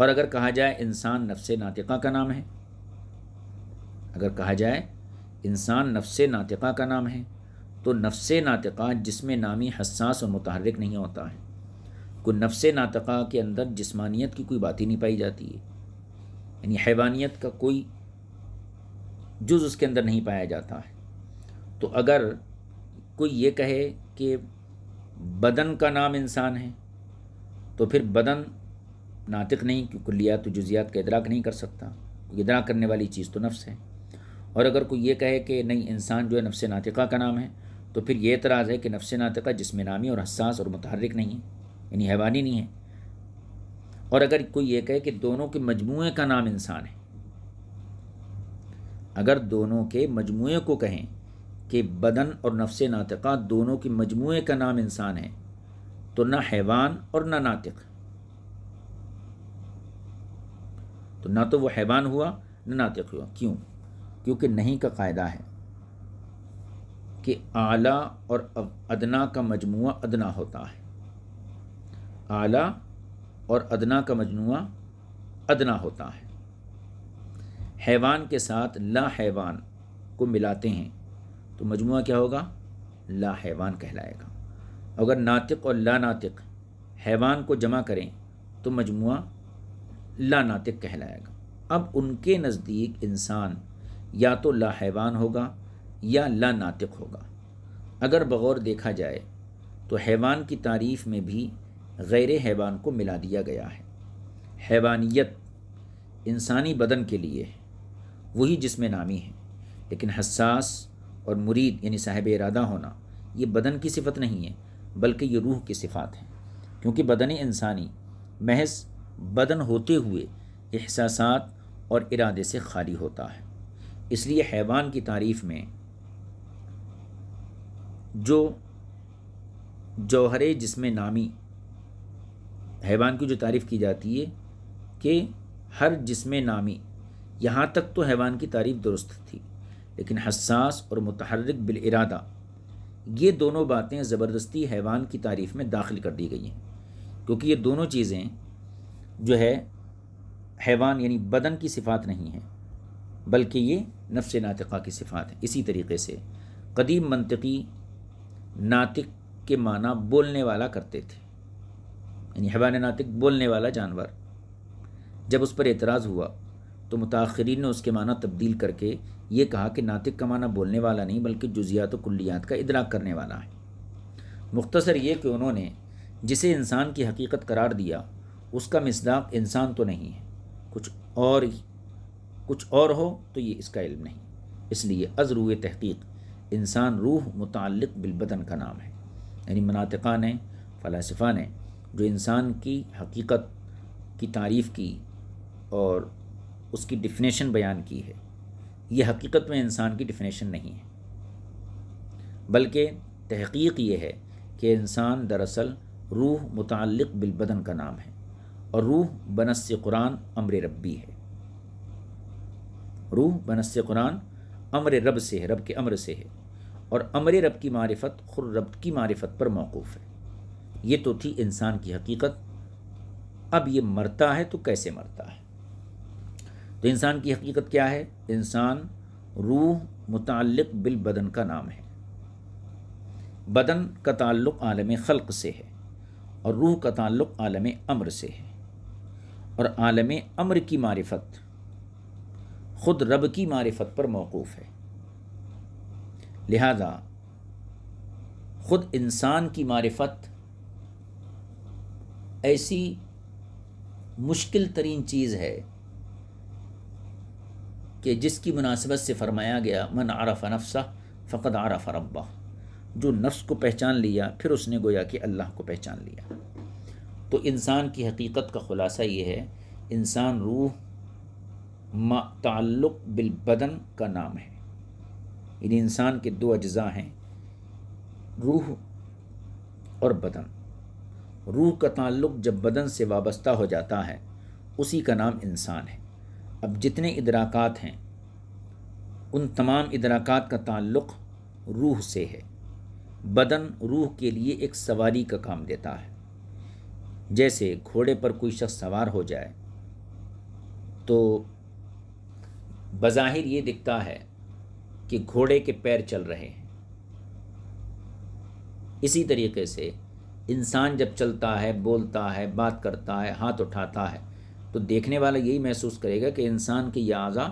[SPEAKER 1] और अगर कहा जाए इंसान नफ्स नातिका का नाम है अगर कहा जाए इंसान नफ्स नातिका का नाम है तो नफ्स नातिका जिसमें नामी हसास और मुतहरक नहीं होता है को नफ्स नातिका के अंदर जिसमानियत की कोई बात ही नहीं पाई जाती है यानी हैवानियत का कोई जुज उसके अंदर नहीं पाया जाता है तो अगर कोई ये कहे कि बदन का नाम इंसान है तो फिर बदन नातिक नहीं क्योंकि लिया तो जुजियात का इदराक नहीं कर सकता इदराक करने वाली चीज़ तो नफ्स है और अगर कोई ये कहे कि नहीं इंसान जो है नफ्स नातिका का नाम है तो फिर ये एतराज़ है कि नफ्स नातिका जिसमें नामी और हसास और मुतहरक नहीं है यानी हैवानी नहीं है और अगर कोई ये कहे कि दोनों के मजमू का नाम इंसान है अगर दोनों के मजमू को कहें कि बदन और नफ्स नातिका दोनों के मजमू का नाम इंसान है तो ना हैवान और ना नातिक तो ना तो वो हैवान हुआ ना नातिक हुआ क्यों क्योंकि नहीं का कायदा है कि आला और अदना का मजमू अदना होता है आला और अदना का मजमू अदना होता है हैवान के साथ ला हैवान को मिलाते हैं तो मजमू क्या होगा ला हैवान कहलाएगा अगर नातिक और ला नातिक हैवान को जमा करें तो मजमू ला नातिक कहलाएगा अब उनके नज़दीक इंसान या तो ला हैवान होगा या ला नातिक होगा अगर बगौर देखा जाए तो हैवान की तारीफ़ में भी गैर हैवान को मिला दिया गया है हैवानियत इंसानी बदन के लिए है वही जिसमें नामी है लेकिन हसास और मुरीद यानी साहब इरादा होना ये बदन की सिफत नहीं है बल्कि ये रूह की सिफात है क्योंकि बदन इंसानी महज बदन होते हुए एहसास और इरादे से खाली होता है इसलिए हैवान की तारीफ़ में जो जौहर जिसमें नामी हैवान की जो तारीफ़ की जाती है कि हर जिसमें नामी यहाँ तक तो हैवान की तारीफ़ दुरुस्त थी लेकिन हसास और मतहरक बिल इरादा ये दोनों बातें ज़बरदस्ती हैवान की तारीफ़ में दाखिल कर दी गई हैं क्योंकि ये दोनों चीज़ें जो है हैवान यानी बदन की सिफात नहीं है बल्कि ये नफ्स नातिका की सिफ़ात है इसी तरीके से कदीम मनतकी नातिक के माना बोलने वाला करते थे यानी हवान नातिक बोलने वाला जानवर जब उस पर एतराज़ हुआ तो मुताखरीन ने उसके माना तब्दील करके ये कहा कि नातिक का माना बोलने वाला नहीं बल्कि जुजियात व कुल्लियात का इदराक करने वाला है मुख्तसर ये कि उन्होंने जिसे इंसान की हकीकत करार दिया उसका मिसदाक इंसान तो नहीं है कुछ और कुछ और हो तो ये इसका इल्म नहीं इसलिए रू तहकीक इंसान रूह मुतल बिलबदन का नाम है यानी मनातिका ने फ़लासफ़ा ने जो इंसान की हकीकत की तारीफ़ की और उसकी डिफिनेशन बयान की है ये हकीकत में इंसान की डिफिनेशन नहीं है बल्कि तहकीक ये है कि इंसान दरअसल रूह मुतल बिलबदन का नाम है और रूह बनस कुरान अमर रबी है रूह बनस कुरान अमर रब से है रब के अमर से है और अमर रब की मारफत खुर रब की मारफत पर मौकूफ़ है ये तो थी इंसान की हकीकत अब ये मरता है तो कैसे मरता है तो इंसान की हकीकत क्या है इंसान रूह मुतक़ बिल बदन का नाम है बदन का ताल्लुक़ आलम ख़ल्क़ से है और रूह का ताल्लुक़ आलम अमर से है और आलम अमर की मारफत ख़ुद रब की मारिफत पर मौकूफ़ है लिहाजा ख़ुद इंसान की मारिफत ऐसी मुश्किल तरीन चीज़ है कि जिसकी मुनासिबत से फरमाया गया मन आरफ अनफसा फ़कत आरफ रब्बा जो नफ्स को पहचान लिया फिर उसने गोया कि अल्लाह को पहचान लिया तो इंसान की हकीकत का ख़ुलासा ये है इंसान रूह मा बिल बदन का नाम है इन इंसान के दो अज्जा हैं रूह और बदन रूह का ताल्लुक जब बदन से वाबस्ता हो जाता है उसी का नाम इंसान है अब जितने इदराकात हैं उन तमाम इदराकात का ताल्लुक रूह से है बदन रूह के लिए एक सवारी का काम देता है जैसे घोड़े पर कोई शख्स सवार हो जाए तो बज़ाहिर ये दिखता है कि घोड़े के पैर चल रहे हैं इसी तरीके से इंसान जब चलता है बोलता है बात करता है हाथ उठाता है तो देखने वाला यही महसूस करेगा कि इंसान के ये अज़ा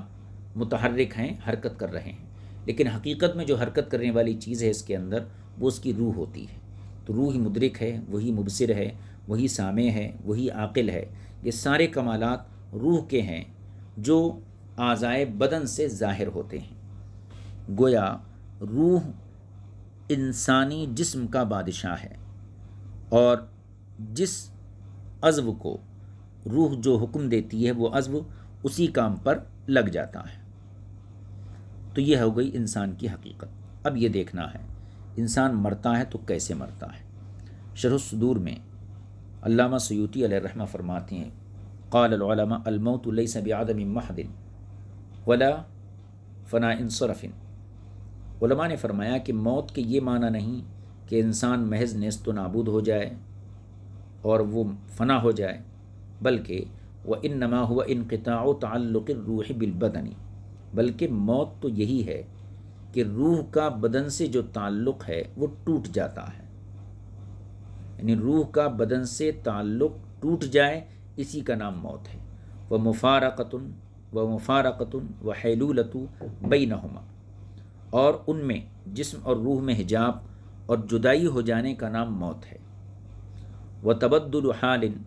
[SPEAKER 1] मुतहरक हैं हरकत कर रहे हैं लेकिन हकीकत में जो हरकत करने वाली चीज़ है इसके अंदर वो उसकी रूह होती है तो रूह ही मुद्रिक है वही मुबसर है वही सामे है वही आकिल है ये सारे कमालत रूह के हैं जो आज़ाए बदन से ज़ाहिर होते हैं गोया रूह इंसानी जिस्म का बादशाह है और जिस अज़व को रूह जो हुक्म देती है वो अज़व उसी काम पर लग जाता है तो यह हो गई इंसान की हकीकत अब ये देखना है इंसान मरता है तो कैसे मरता है शरसदूर में अल्लामा सयूती रहमा फरमाते हैं कालमा अलमौत लई सबियादम महदिन वला फ़ना इंसरफिन वलमा ने फरमाया कि मौत के ये माना नहीं कि इंसान महज नस्त नाबूद हो जाए और वो फना हो जाए बल्कि वह इन नमा हुआ इनकता तल्लुक़ रूह बिलबदनी बल्कि मौत तो यही है कि रूह का बदन से जो ताल्लुक़ है वो टूट जाता है यानी रूह का बदन से ताल्लुक़ टूट जाए इसी का नाम मौत है वह मुफारकतन व मुफारकतुन व हैलूलतु बैनहुमा और उनमें जिस्म और रूह में हिजाब और जुदाई हो जाने का नाम मौत है व तबदल हालिन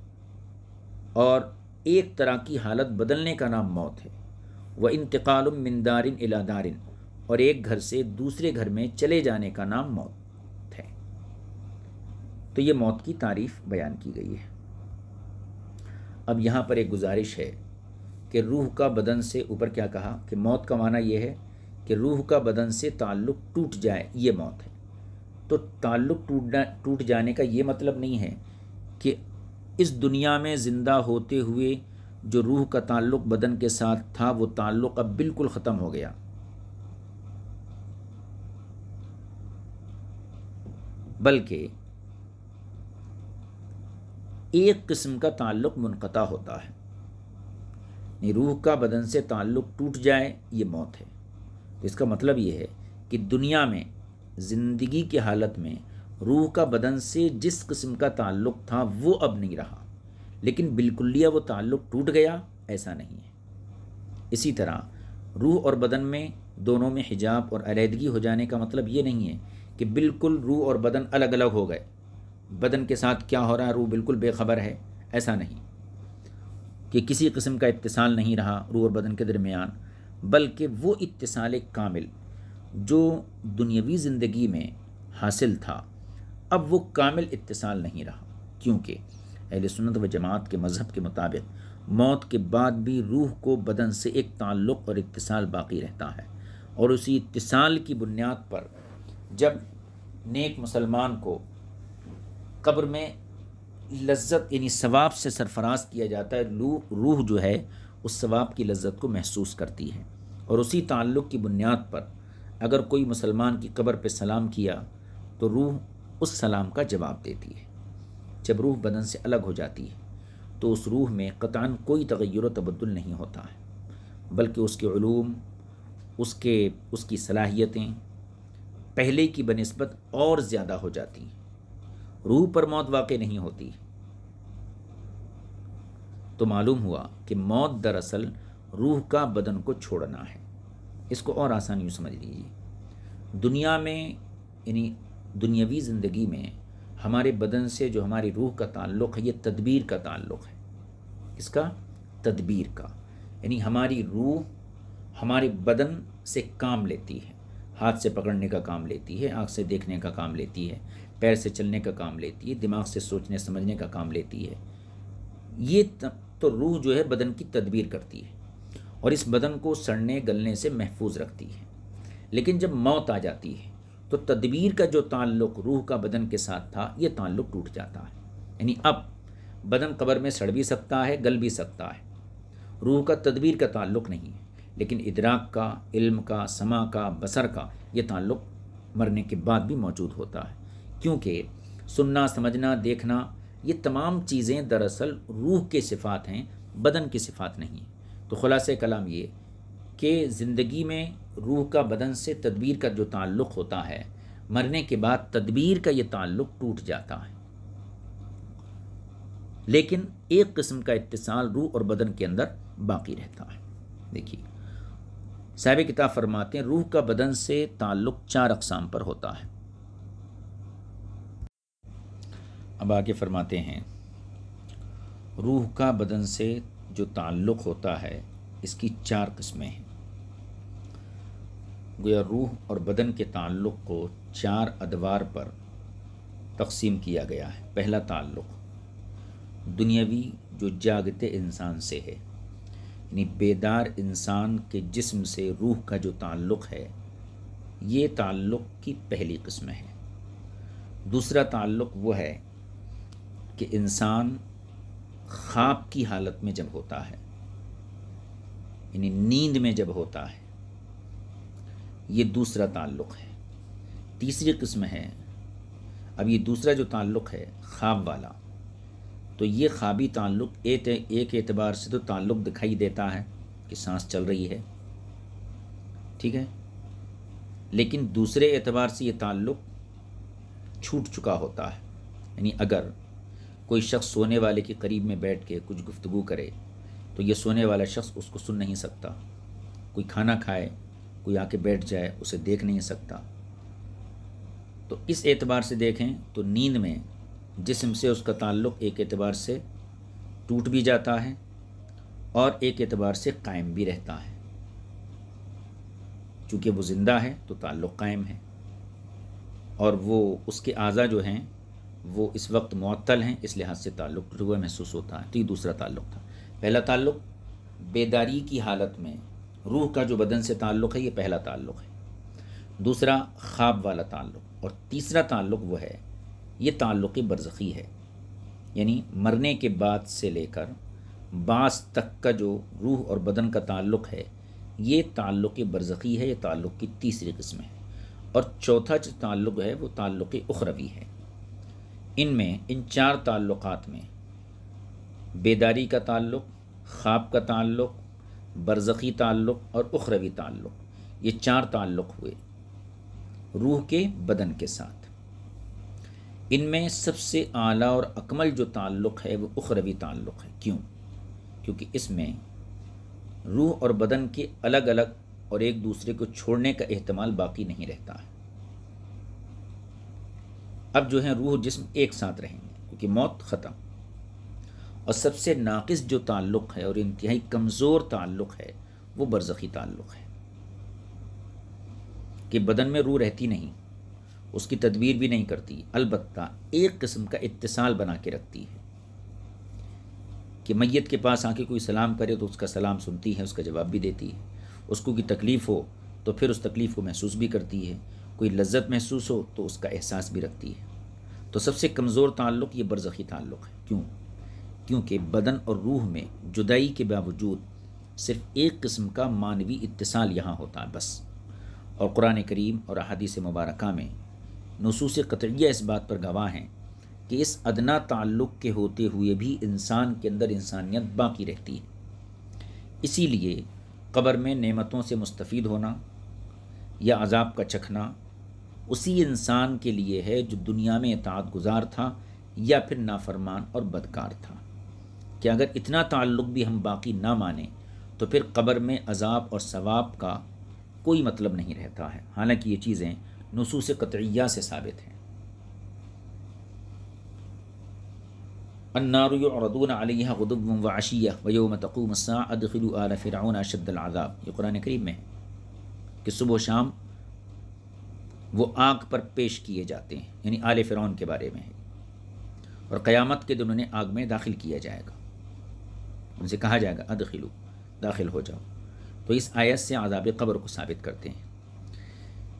[SPEAKER 1] और एक तरह की हालत बदलने का नाम मौत है व इंतकाल मिनदारिन इलादारिन और एक घर से दूसरे घर में चले जाने का नाम मौत है तो ये मौत की तारीफ बयान की गई है अब यहाँ पर एक गुजारिश है कि रूह का बदन से ऊपर क्या कहा कि मौत का माना यह है कि रूह का बदन से ताल्लुक़ टूट जाए ये मौत है तो ताल्लुक़ टूटना टूट जाने का ये मतलब नहीं है कि इस दुनिया में ज़िंदा होते हुए जो रूह का ताल्लुक़ बदन के साथ था वो ताल्लुक़ अब बिल्कुल ख़त्म हो गया बल्कि एक किस्म का ताल्लुक़ मुनक़ता होता है नहीं रूह का बदन से ताल्लुक़ टूट जाए ये मौत है तो इसका मतलब ये है कि दुनिया में ज़िंदगी की हालत में रूह का बदन से जिस किस्म का ताल्लुक़ था वो अब नहीं रहा लेकिन लिया वो ताल्लुक़ टूट गया ऐसा नहीं है इसी तरह रूह और बदन में दोनों में हिजाब और अलीहदगी हो जाने का मतलब ये नहीं है कि बिल्कुल रूह और बदन अलग अलग हो गए बदन के साथ क्या हो रहा है रूह बिल्कुल बेखबर है ऐसा नहीं कि किसी किस्म का इतसाल नहीं रहा रूह और बदन के दरमियान बल्कि वो इतसाल कामिल जो दुनियावी ज़िंदगी में हासिल था अब वो कामिल इतसाल नहीं रहा क्योंकि अहल सुनत व जमात के मज़हब के मुताबिक मौत के बाद भी रूह को बदन से एक ताल्लुक़ और इतसाल बाकी रहता है और उसी इत्तिसाल की बुनियाद पर जब नेक मुसलमान को कब्र में लज्जत यानी सवाब से सरफराज किया जाता है लू रूह जो है उस सवाब की लज्जत को महसूस करती है और उसी ताल्लुक़ की बुनियाद पर अगर कोई मुसलमान की कब्र पर सलाम किया तो रूह उस सलाम का जवाब देती है जब रूह बदन से अलग हो जाती है तो उस रूह में कतान कोई तगैर तबदल नहीं होता है बल्कि उसके ूम उसके उसकी सलाहियतें पहले की बनस्बत और ज़्यादा हो जाती हैं रूह पर मौत वाक़ नहीं होती तो मालूम हुआ कि मौत दरअसल रूह का बदन को छोड़ना है इसको और आसान यूँ समझ लीजिए दुनिया में यानी दुनियावी ज़िंदगी में हमारे बदन से जो हमारी रूह का ताल्लुक़ है ये तदबीर का ताल्लुक़ है इसका तदबीर का यानी हमारी रूह हमारे बदन से काम लेती है हाथ से पकड़ने का काम लेती है आँख से देखने का काम लेती है पैर से चलने का काम लेती है दिमाग से सोचने समझने का काम लेती है ये तो रूह जो है बदन की तदबीर करती है और इस बदन को सड़ने गलने से महफूज रखती है लेकिन जब मौत आ जाती है तो तदबीर का जो ताल्लुक रूह का बदन के साथ था ये ताल्लुक टूट जाता है यानी अब बदन कबर में सड़ भी सकता है गल भी सकता है रूह का तदबीर का ताल्लुक नहीं है लेकिन इदराक का इल्म का समा का बसर का ये ताल्लुक मरने के बाद भी मौजूद होता है क्योंकि सुनना समझना देखना ये तमाम चीज़ें दरअसल रूह के सिफ़ात हैं बदन की सिफ़ात नहीं तो खुलासे कलाम ये कि ज़िंदगी में रूह का बदन से तदबीर का जो ताल्लुक़ होता है मरने के बाद तदबीर का ये ताल्लुक़ टूट जाता है लेकिन एक किस्म का इत्तिसाल रूह और बदन के अंदर बाकी रहता है देखिए साहिब किताब फरमाते हैं रूह का बदन से ताल्लुक़ चार अकसाम पर होता है अब आगे फरमाते हैं रूह का बदन से जो ताल्लुक़ होता है इसकी चार किस्में हैं गोया रूह और बदन के ताल्लुक़ को चार अदवार पर तकसीम किया गया है पहला ताल्लुक़ दुनियावी जो जागते इंसान से है यानी बेदार इंसान के जिस्म से रूह का जो ताल्लुक़ है ये ताल्लुक़ की पहली किस्म है दूसरा ताल्लुक़ वो है कि इंसान ख़ाब की हालत में जब होता है यानी नींद में जब होता है ये दूसरा ताल्लुक़ है तीसरी किस्म है अब ये दूसरा जो ताल्लुक़ है ख्वाब वाला तो ये ख्वाबी ताल्लुक़ एक एक एतबार से तो ताल्लुक़ दिखाई देता है कि सांस चल रही है ठीक है लेकिन दूसरे एतबार से ये ताल्लुक़ छूट चुका होता है यानी अगर कोई शख्स सोने वाले के करीब में बैठ के कुछ गुफ्तगु करे तो ये सोने वाला शख्स उसको सुन नहीं सकता कोई खाना खाए कोई आके बैठ जाए उसे देख नहीं सकता तो इस एतबार से देखें तो नींद में जिसम से उसका ताल्लुक़ एक एतबार से टूट भी जाता है और एक एतबार से कायम भी रहता है चूँकि वो ज़िंदा है तो ताल्लुक़ कायम है और वो उसके आज़ा जो हैं वो इस वक्त मअतल हैं इस लिहाज से ताल्लुक़ रुए महसूस होता है तो ये दूसरा ताल्लुक़ था पहला ताल्लुक़ बेदारी की हालत में रूह का जो बदन से ताल्लुक़ है ये पहला ताल्लुक़ है दूसरा ख्वाब वाला ताल्लुक़ और तीसरा ताल्लुक़ वो है ये ताल्लुक़ बरज़ख़ी है यानी मरने के बाद से लेकर बास तक का जो रूह और बदन का ताल्लुक़ है ये ताल्लुक़ बरज़ख़ी है ये ताल्लुक़ की तीसरी किस्म है और चौथा जो ताल्लुक़ है वो ताल्लुक़ उखरवी है इन में इन चार ताल्लुक़ात में बेदारी का ताल्लुक़ ख्वाब का ताल्लुक़ बरज़ख़ी ताल्लुक़ और उखरवी ताल्लुक़ ये चार ताल्लुक़ हुए रूह के बदन के साथ इन में सबसे आला और अकमल जो ताल्लुक़ है वो उखरवी ताल्लुक़ है क्यों क्योंकि इसमें रूह और बदन के अलग अलग और एक दूसरे को छोड़ने का अहतमाल बाकी नहीं रहता है अब जो है रूह जिसम एक साथ रहेंगे क्योंकि मौत ख़त्म और सबसे नाकिस जो ताल्लुक़ है और इंतहाई कमज़ोर ताल्लुक़ है वो बरज़ी ताल्लुक़ है कि बदन में रूह रहती नहीं उसकी तदबीर भी नहीं करती अलबत् एक किस्म का इतसाल बना के रखती है कि मैत के पास आके कोई सलाम करे तो उसका सलाम सुनती है उसका जवाब भी देती है उसको की तकलीफ़ हो तो फिर उस तकलीफ़ को महसूस भी करती है कोई लज्जत महसूस हो तो उसका एहसास भी रखती है तो सबसे कमज़ोर ताल्लुक़ ये बरज़ी ताल्लुक़ है क्यों क्योंकि बदन और रूह में जुदाई के बावजूद सिर्फ एक किस्म का मानवी इतसाल यहाँ होता है बस और कुरान करीम और अहादीस मुबारक में नसूस कतरिया इस बात पर गवाह हैं कि इस अदना ताल्लुक़ के होते हुए भी इंसान के अंदर इंसानियत बाकी रहती है इसीलिए कबर में नमतों से मुस्तफ़ होना या अजाब का चखना उसी इंसान के लिए है जो दुनिया में इतात गुजार था या फिर नाफरमान और बदकार था कि अगर इतना ताल्लुक़ भी हम बाकी ना माने तो फिर कब्र में अजाब और सवाब का कोई मतलब नहीं रहता है हालांकि ये चीज़ें नसूस कतिया से साबित हैं अन्नारदून आलिया गदुब वयोम आज़ाब ये कुरान करीब में है कि सुबह शाम वो आँख पर पेश किए जाते हैं यानी आल फ़िरौन के बारे में है और क़यामत के दिन उन्हें आग में दाखिल किया जाएगा उनसे कहा जाएगा अदखिलू दाखिल हो जाओ तो इस आयत से आदाब कब्र को साबित करते हैं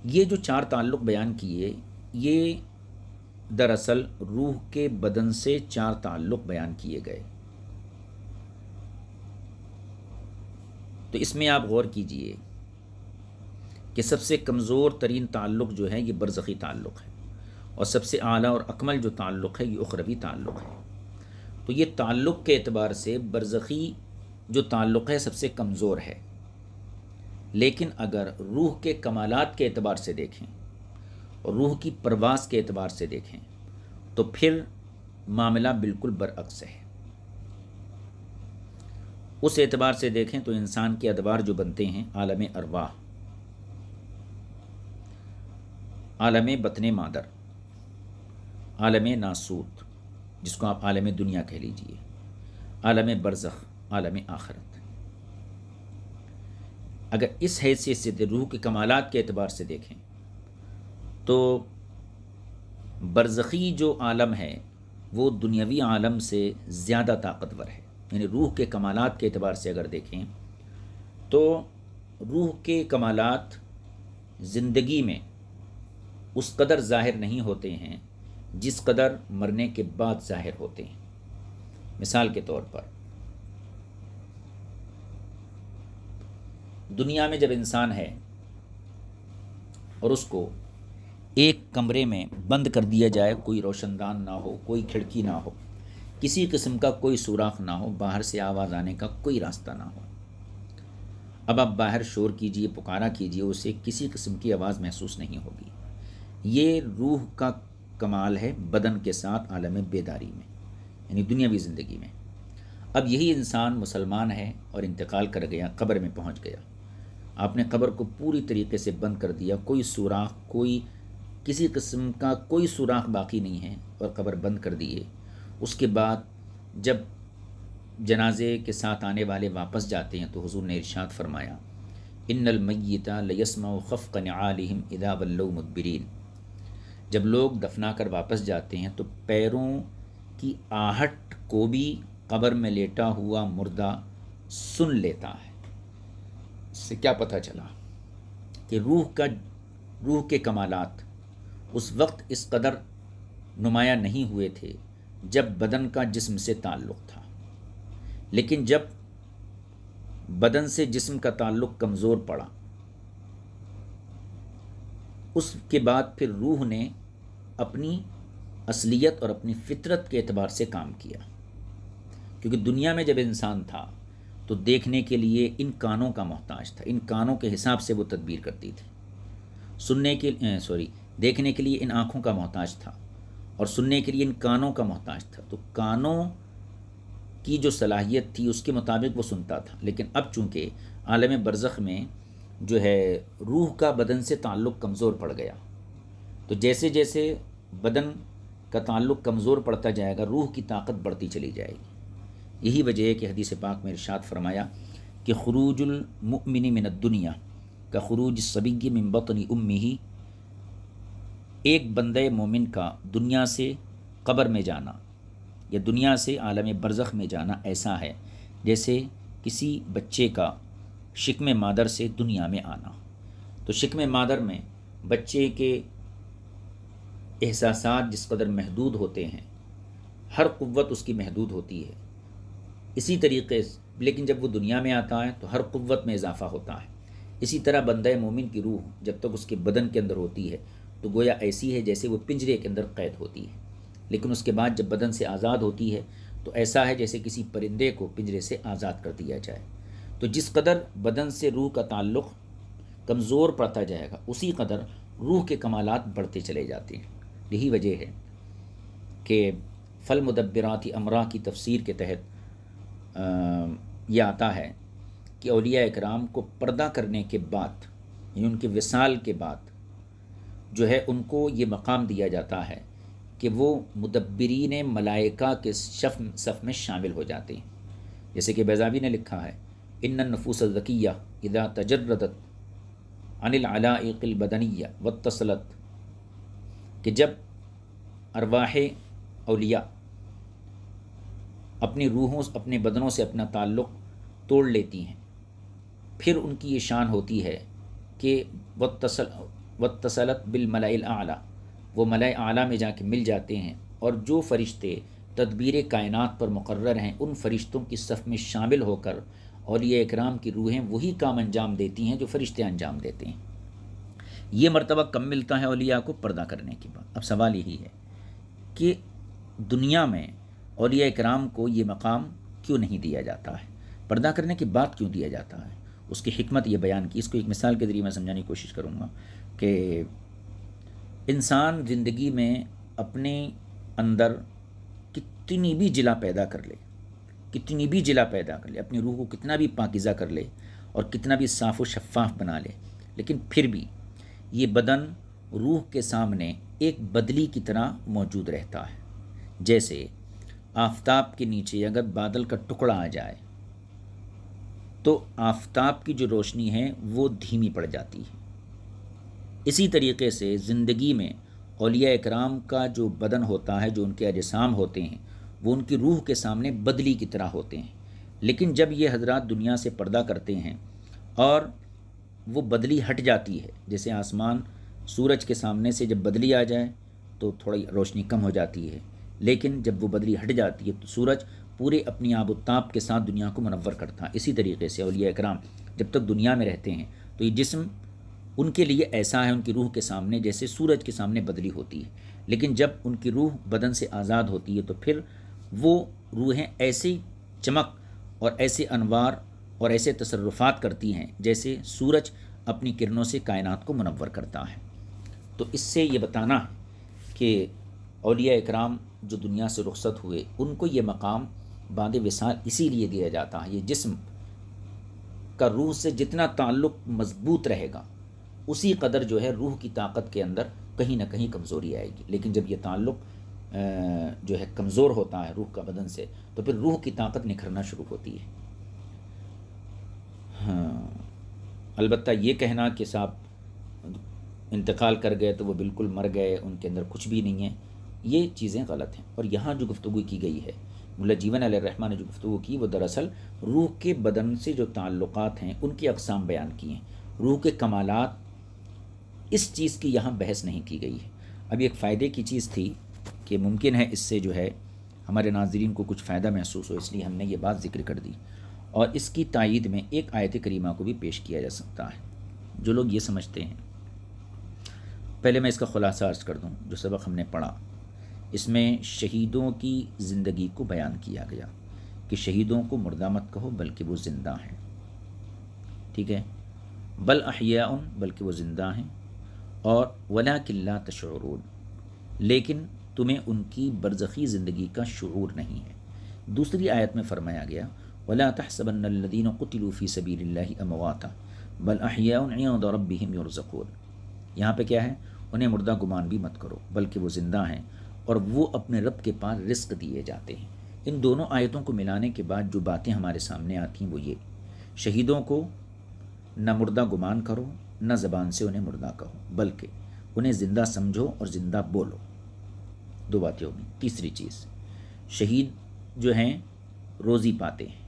[SPEAKER 1] ये जो चार ताल्लुक़ बयान किए ये दरअसल रूह के बदन से चार ताल्लुक़ बयान किए गए तो इसमें आप गौर कीजिए कि सबसे कमज़ोर तरीन ताल्लुक़ जो है ये बरज़ी ताल्लुक़ है और सबसे आला और अकमल जो ताल्लुक़ है ये उखरवी ताल्लुक़ है तो ये ताल्लुक़ के अतबार से बरज़ी जो ताल्लुक़ है सबसे कमज़ोर है लेकिन अगर रूह के कमाल के अतबार से देखें और रूह की परवास के अतबार से देखें तो फिर मामला बिल्कुल बरअक्स है उस एतबार से देखें तो इंसान के अदवार जो बनते हैं आलम अरवाह आलम बतन मादर आलम नासूत जिसको आप आलम दुनिया कह लीजिए आलम बरज़ आलम आखरत अगर इस हैसियत से रूह के कमाल के अतबार से देखें तो बरज़ी जो आलम है वो दुनियावी आलम से ज़्यादा ताकतवर है यानी रूह के कमालत के अतबार से अगर देखें तो रूह के कमालत ज़िंदगी में उस कदर ज़ाहिर नहीं होते हैं जिस कदर मरने के बाद ज़ाहिर होते हैं मिसाल के तौर पर दुनिया में जब इंसान है और उसको एक कमरे में बंद कर दिया जाए कोई रोशनदान ना हो कोई खिड़की ना हो किसी किस्म का कोई सुराख ना हो बाहर से आवाज़ आने का कोई रास्ता ना हो अब आप बाहर शोर कीजिए पुकारा कीजिए उसे किसी किस्म की आवाज़ महसूस नहीं होगी ये रूह का कमाल है बदन के साथ आलम बेदारी में यानी दुनियावी ज़िंदगी में अब यही इंसान मुसलमान है और इंतकाल कर गया कब्र में पहुंच गया आपने कब्र को पूरी तरीके से बंद कर दिया कोई सुराख कोई किसी किस्म का कोई सुराख बाकी नहीं है और कब्र बंद कर दिए उसके बाद जब जनाजे के साथ आने वाले वापस जाते हैं तो हजूर ने इरशाद फरमाया इन्नल मैता लयसमा ख़फ़ कन आलिम इदा वल्लो मुदबरीन जब लोग दफना कर वापस जाते हैं तो पैरों की आहट को भी कब्र में लेटा हुआ मुर्दा सुन लेता है इससे क्या पता चला कि रूह का रूह के कमालात उस वक्त इस कदर नुमाया नहीं हुए थे जब बदन का जिस्म से ताल्लुक़ था लेकिन जब बदन से जिस्म का ताल्लुक़ कमज़ोर पड़ा उसके बाद फिर रूह ने अपनी असलियत और अपनी फितरत के अतबार से काम किया क्योंकि दुनिया में जब इंसान था तो देखने के लिए इन कानों का मोहताज था इन कानों के हिसाब से वो तदबीर करती थी सुनने के सॉरी देखने के लिए इन आँखों का मोहताज था और सुनने के लिए इन कानों का मोहताज था तो कानों की जो सलाहियत थी उसके मुताबिक वो सुनता था लेकिन अब चूँकि आलम बरज़ में जो है रूह का बदन से ताल्लुक़ कमज़ोर पड़ गया तो जैसे जैसे बदन का ताल्लुक कमज़ोर पड़ता जाएगा रूह की ताकत बढ़ती चली जाएगी यही वजह है कि हदीस पाक में इरशाद फरमाया कि खरूजुलमिन मिनत दुनिया का खरूज सबिगी मिम्बतनी उम्मी ही एक बंदे मोमिन का दुनिया से कब्र में जाना या दुनिया से आलम बरज़ में जाना ऐसा है जैसे किसी बच्चे का शिकम मादर से दुनिया में आना तो शिकम मादर में बच्चे के एहसास जिस कदर महदूद होते हैं हर क़वत उसकी महदूद होती है इसी तरीके से लेकिन जब वो दुनिया में आता है तो हर क़वत में इजाफ़ा होता है इसी तरह बंद मोमिन की रूह जब तक उसके बदन के अंदर होती है तो गोया ऐसी है जैसे वो पिंजरे के अंदर कैद होती है लेकिन उसके बाद जब बदन से आज़ाद होती है तो ऐसा है जैसे किसी परिंदे को पिंजरे से आज़ाद कर दिया जाए तो जिस कदर बदन से रूह का ताल्लुक़ कमज़ोर पड़ता जाएगा उसी कदर रूह के कमालत बढ़ते चले जाते हैं यही वजह है कि फ़ल मदबराती अमरा की तफसीर के तहत यह आता है कि अलिया इकराम को पर्दा करने के बाद यानी उनके विसाल के बाद जो है उनको ये मकाम दिया जाता है कि वो मदबरीन मलाइका के शफ सफ़ में शामिल हो जाते हैं जैसे कि बैजावी ने लिखा है इन नफूस ज़किया इदा तजरदत अनिल अलाक़िल बदनिया व तसलत कि जब अरवाह अलिया अपनी रूहों अपने बदनों से अपना ताल्लुक़ तोड़ लेती हैं फिर उनकी ये शान होती है कि वत्तसल तसलत बिल मलाइल आला वो मलाय आला में जाके मिल जाते हैं और जो फरिश्ते तदबीर कायनात पर मुकर हैं उन फरिश्तों की सफ़ में शामिल होकर और ये इकराम की रूहें वही काम अंजाम देती हैं जो फरिश्ते अंजाम देते हैं ये मर्तबा कम मिलता है अलिया को पर्दा करने के बाद अब सवाल यही है कि दुनिया में अलिया कराम को ये मकाम क्यों नहीं दिया जाता है पर्दा करने के बाद क्यों दिया जाता है उसकी हमत यह बयान की इसको एक मिसाल के ज़रिए मैं समझाने की कोशिश करूँगा कि इंसान ज़िंदगी में अपने अंदर कितनी भी जिला पैदा कर ले कितनी भी जिला पैदा कर ले अपनी रूह को कितना भी पाकिज़ा कर ले और कितना भी साफ़ व शफाफ बना ले लेकिन फिर भी ये बदन रूह के सामने एक बदली की तरह मौजूद रहता है जैसे आफताब के नीचे अगर बादल का टुकड़ा आ जाए तो आफताब की जो रोशनी है वो धीमी पड़ जाती है इसी तरीके से ज़िंदगी में अलिया इकराम का जो बदन होता है जो उनके अजसाम होते हैं वो उनकी रूह के सामने बदली की तरह होते हैं लेकिन जब ये हजरत दुनिया से पर्दा करते हैं और वो बदली हट जाती है जैसे आसमान सूरज के सामने से जब बदली आ जाए तो थोड़ी रोशनी कम हो जाती है लेकिन जब वो बदली हट जाती है तो सूरज पूरे अपनी आबोताप के साथ दुनिया को मनवर करता है इसी तरीके से अलिया इकराम जब तक दुनिया में रहते हैं तो ये जिसम उनके लिए ऐसा है उनकी रूह के सामने जैसे सूरज के सामने बदली होती है लेकिन जब उनकी रूह बदन से आज़ाद होती है तो फिर वो रूहें ऐसी चमक और ऐसे अनवार और ऐसे तसरुफात करती हैं जैसे सूरज अपनी किरणों से कायनात को मनवर करता है तो इससे ये बताना कि अलिया इकराम जो दुनिया से रुखसत हुए उनको ये मकाम बाद इसी लिए दिया जाता है ये जिस्म का रूह से जितना ताल्लुक़ मज़बूत रहेगा उसी कदर जो है रूह की ताकत के अंदर कहीं ना कहीं कमज़ोरी आएगी लेकिन जब ये ताल्लुक़ जो है कमज़ोर होता है रूह का बदन से तो फिर रूह की ताकत निखरना शुरू होती है हाँ। अलबत्त ये कहना कि साहब इंतकाल कर गए तो वो बिल्कुल मर गए उनके अंदर कुछ भी नहीं है ये चीज़ें गलत हैं और यहाँ जो गुफ्तु की गई है मुला जीवन रहमान ने जो गुफ्तु की वो दरअसल रूह के बदन से जो ताल्लुक़ हैं उनकी अकसाम बयान की हैं रूह के कमाल इस चीज़ की यहाँ बहस नहीं की गई है अब एक फ़ायदे की चीज़ थी कि मुमकिन है इससे जो है हमारे नाजरन को कुछ फ़ायदा महसूस हो इसलिए हमने ये बात जिक्र कर दी और इसकी तइद में एक आयत करीमा को भी पेश किया जा सकता है जो लोग ये समझते हैं पहले मैं इसका खुलासा अर्ज कर दूँ जो सबक हमने पढ़ा इसमें शहीदों की ज़िंदगी को बयान किया गया कि शहीदों को मुर्दा मत कहो बल्कि वो ज़िंदा हैं ठीक है बल अहिया बल्कि वो ज़िंदा हैं और वला किल्ला तशर लेकिन तुम्हें उनकी बरज़ी ज़िंदगी का शुरू नहीं है दूसरी आयत में फ़रमाया गया वला तहसबन कुतलूफ़ी सबील अमवाता बल अहियाद रबीम यरज़कून यहाँ पे क्या है उन्हें मुर्दा गुमान भी मत करो बल्कि वो ज़िंदा हैं और वो अपने रब के पास रिस्क दिए जाते हैं इन दोनों आयतों को मिलाने के बाद जो बातें हमारे सामने आती हैं वो ये शहीदों को न मुर्दा गुमान करो न ज़बान से उन्हें मुर्दा कहो बल्कि उन्हें ज़िंदा समझो और ज़िंदा बोलो दो बातें होगी तीसरी चीज़ शहीद जो हैं रोज़ी पाते हैं